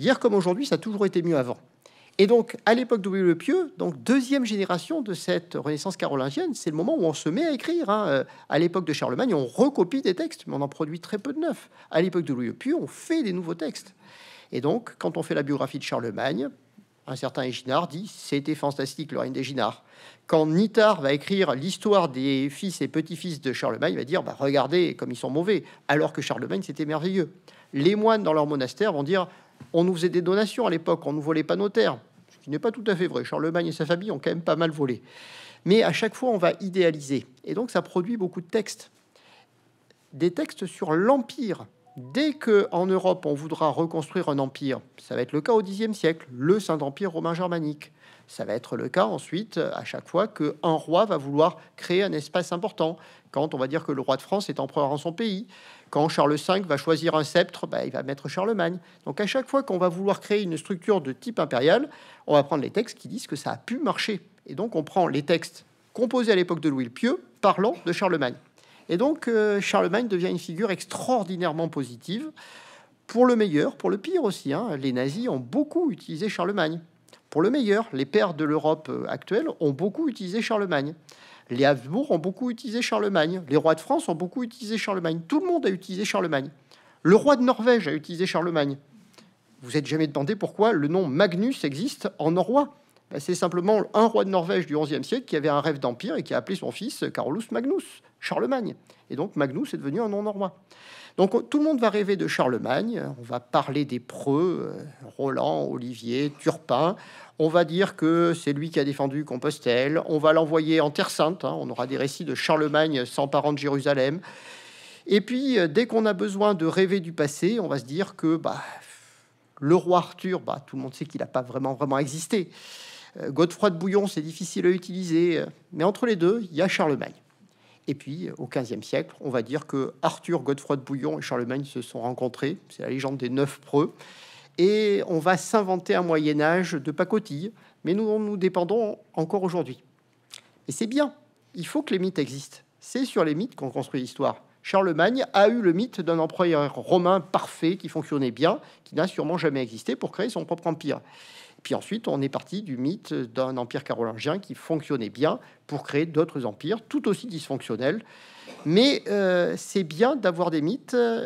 Hier comme aujourd'hui, ça a toujours été mieux avant. Et donc, à l'époque de Louis le Pieux, donc deuxième génération de cette Renaissance carolingienne, c'est le moment où on se met à écrire. Hein. Euh, à l'époque de Charlemagne, on recopie des textes, mais on en produit très peu de neufs. À l'époque de Louis le Pieux, on fait des nouveaux textes. Et donc, quand on fait la biographie de Charlemagne, un certain Éginard dit c'était fantastique le règne d'Éginard. Quand Nitard va écrire l'histoire des fils et petits-fils de Charlemagne, il va dire bah, regardez comme ils sont mauvais, alors que Charlemagne c'était merveilleux. Les moines dans leur monastère vont dire on nous faisait des donations à l'époque, on nous volait pas nos terres, ce qui n'est pas tout à fait vrai. Charlemagne et sa famille ont quand même pas mal volé. Mais à chaque fois, on va idéaliser. Et donc, ça produit beaucoup de textes. Des textes sur l'Empire. Dès que en Europe, on voudra reconstruire un empire, ça va être le cas au Xe siècle, le Saint-Empire romain germanique. Ça va être le cas ensuite à chaque fois qu'un roi va vouloir créer un espace important. Quand on va dire que le roi de France est empereur en son pays, quand Charles V va choisir un sceptre, bah, il va mettre Charlemagne. Donc à chaque fois qu'on va vouloir créer une structure de type impérial, on va prendre les textes qui disent que ça a pu marcher. Et donc on prend les textes composés à l'époque de Louis le Pieux parlant de Charlemagne. Et donc euh, Charlemagne devient une figure extraordinairement positive, pour le meilleur, pour le pire aussi. Hein. Les nazis ont beaucoup utilisé Charlemagne. Pour le meilleur, les pères de l'Europe euh, actuelle ont beaucoup utilisé Charlemagne. Les Habsbourg ont beaucoup utilisé Charlemagne. Les rois de France ont beaucoup utilisé Charlemagne. Tout le monde a utilisé Charlemagne. Le roi de Norvège a utilisé Charlemagne. Vous n'êtes jamais demandé pourquoi le nom Magnus existe en norrois. Ben, c'est simplement un roi de Norvège du XIe siècle qui avait un rêve d'empire et qui a appelé son fils Carolus Magnus, Charlemagne. Et donc Magnus est devenu un nom norrois. Donc tout le monde va rêver de Charlemagne, on va parler des preux, euh, Roland, Olivier, Turpin, on va dire que c'est lui qui a défendu Compostelle, on va l'envoyer en Terre Sainte, hein. on aura des récits de Charlemagne s'emparant de Jérusalem. Et puis, euh, dès qu'on a besoin de rêver du passé, on va se dire que bah, le roi Arthur, bah, tout le monde sait qu'il n'a pas vraiment, vraiment existé. Euh, Godefroy de Bouillon, c'est difficile à utiliser. Mais entre les deux, il y a Charlemagne. Et puis, au XVe siècle, on va dire que Arthur, Godefroy de Bouillon et Charlemagne se sont rencontrés. C'est la légende des neuf preux. Et on va s'inventer un Moyen Âge de pacotille, mais nous nous dépendons encore aujourd'hui. Et c'est bien. Il faut que les mythes existent. C'est sur les mythes qu'on construit l'histoire. Charlemagne a eu le mythe d'un empereur romain parfait qui fonctionnait bien, qui n'a sûrement jamais existé, pour créer son propre empire. Puis ensuite, on est parti du mythe d'un empire carolingien qui fonctionnait bien pour créer d'autres empires tout aussi dysfonctionnels. Mais euh, c'est bien d'avoir des mythes. Vous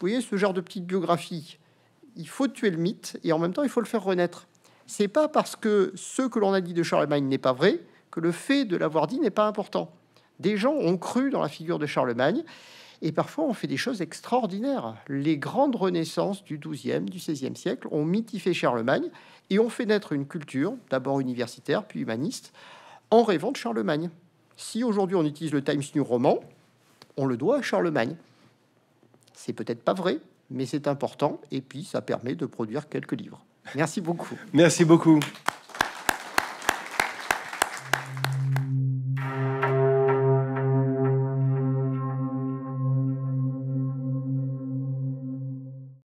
voyez, ce genre de petite biographie, il faut tuer le mythe et en même temps, il faut le faire renaître. C'est pas parce que ce que l'on a dit de Charlemagne n'est pas vrai que le fait de l'avoir dit n'est pas important. Des gens ont cru dans la figure de Charlemagne et parfois, on fait des choses extraordinaires. Les grandes renaissances du 12e, du 16e siècle ont mythifié Charlemagne et ont fait naître une culture, d'abord universitaire, puis humaniste, en rêvant de Charlemagne. Si aujourd'hui on utilise le Times New Roman, on le doit à Charlemagne. C'est peut-être pas vrai, mais c'est important, et puis ça permet de produire quelques livres. Merci beaucoup. Merci beaucoup.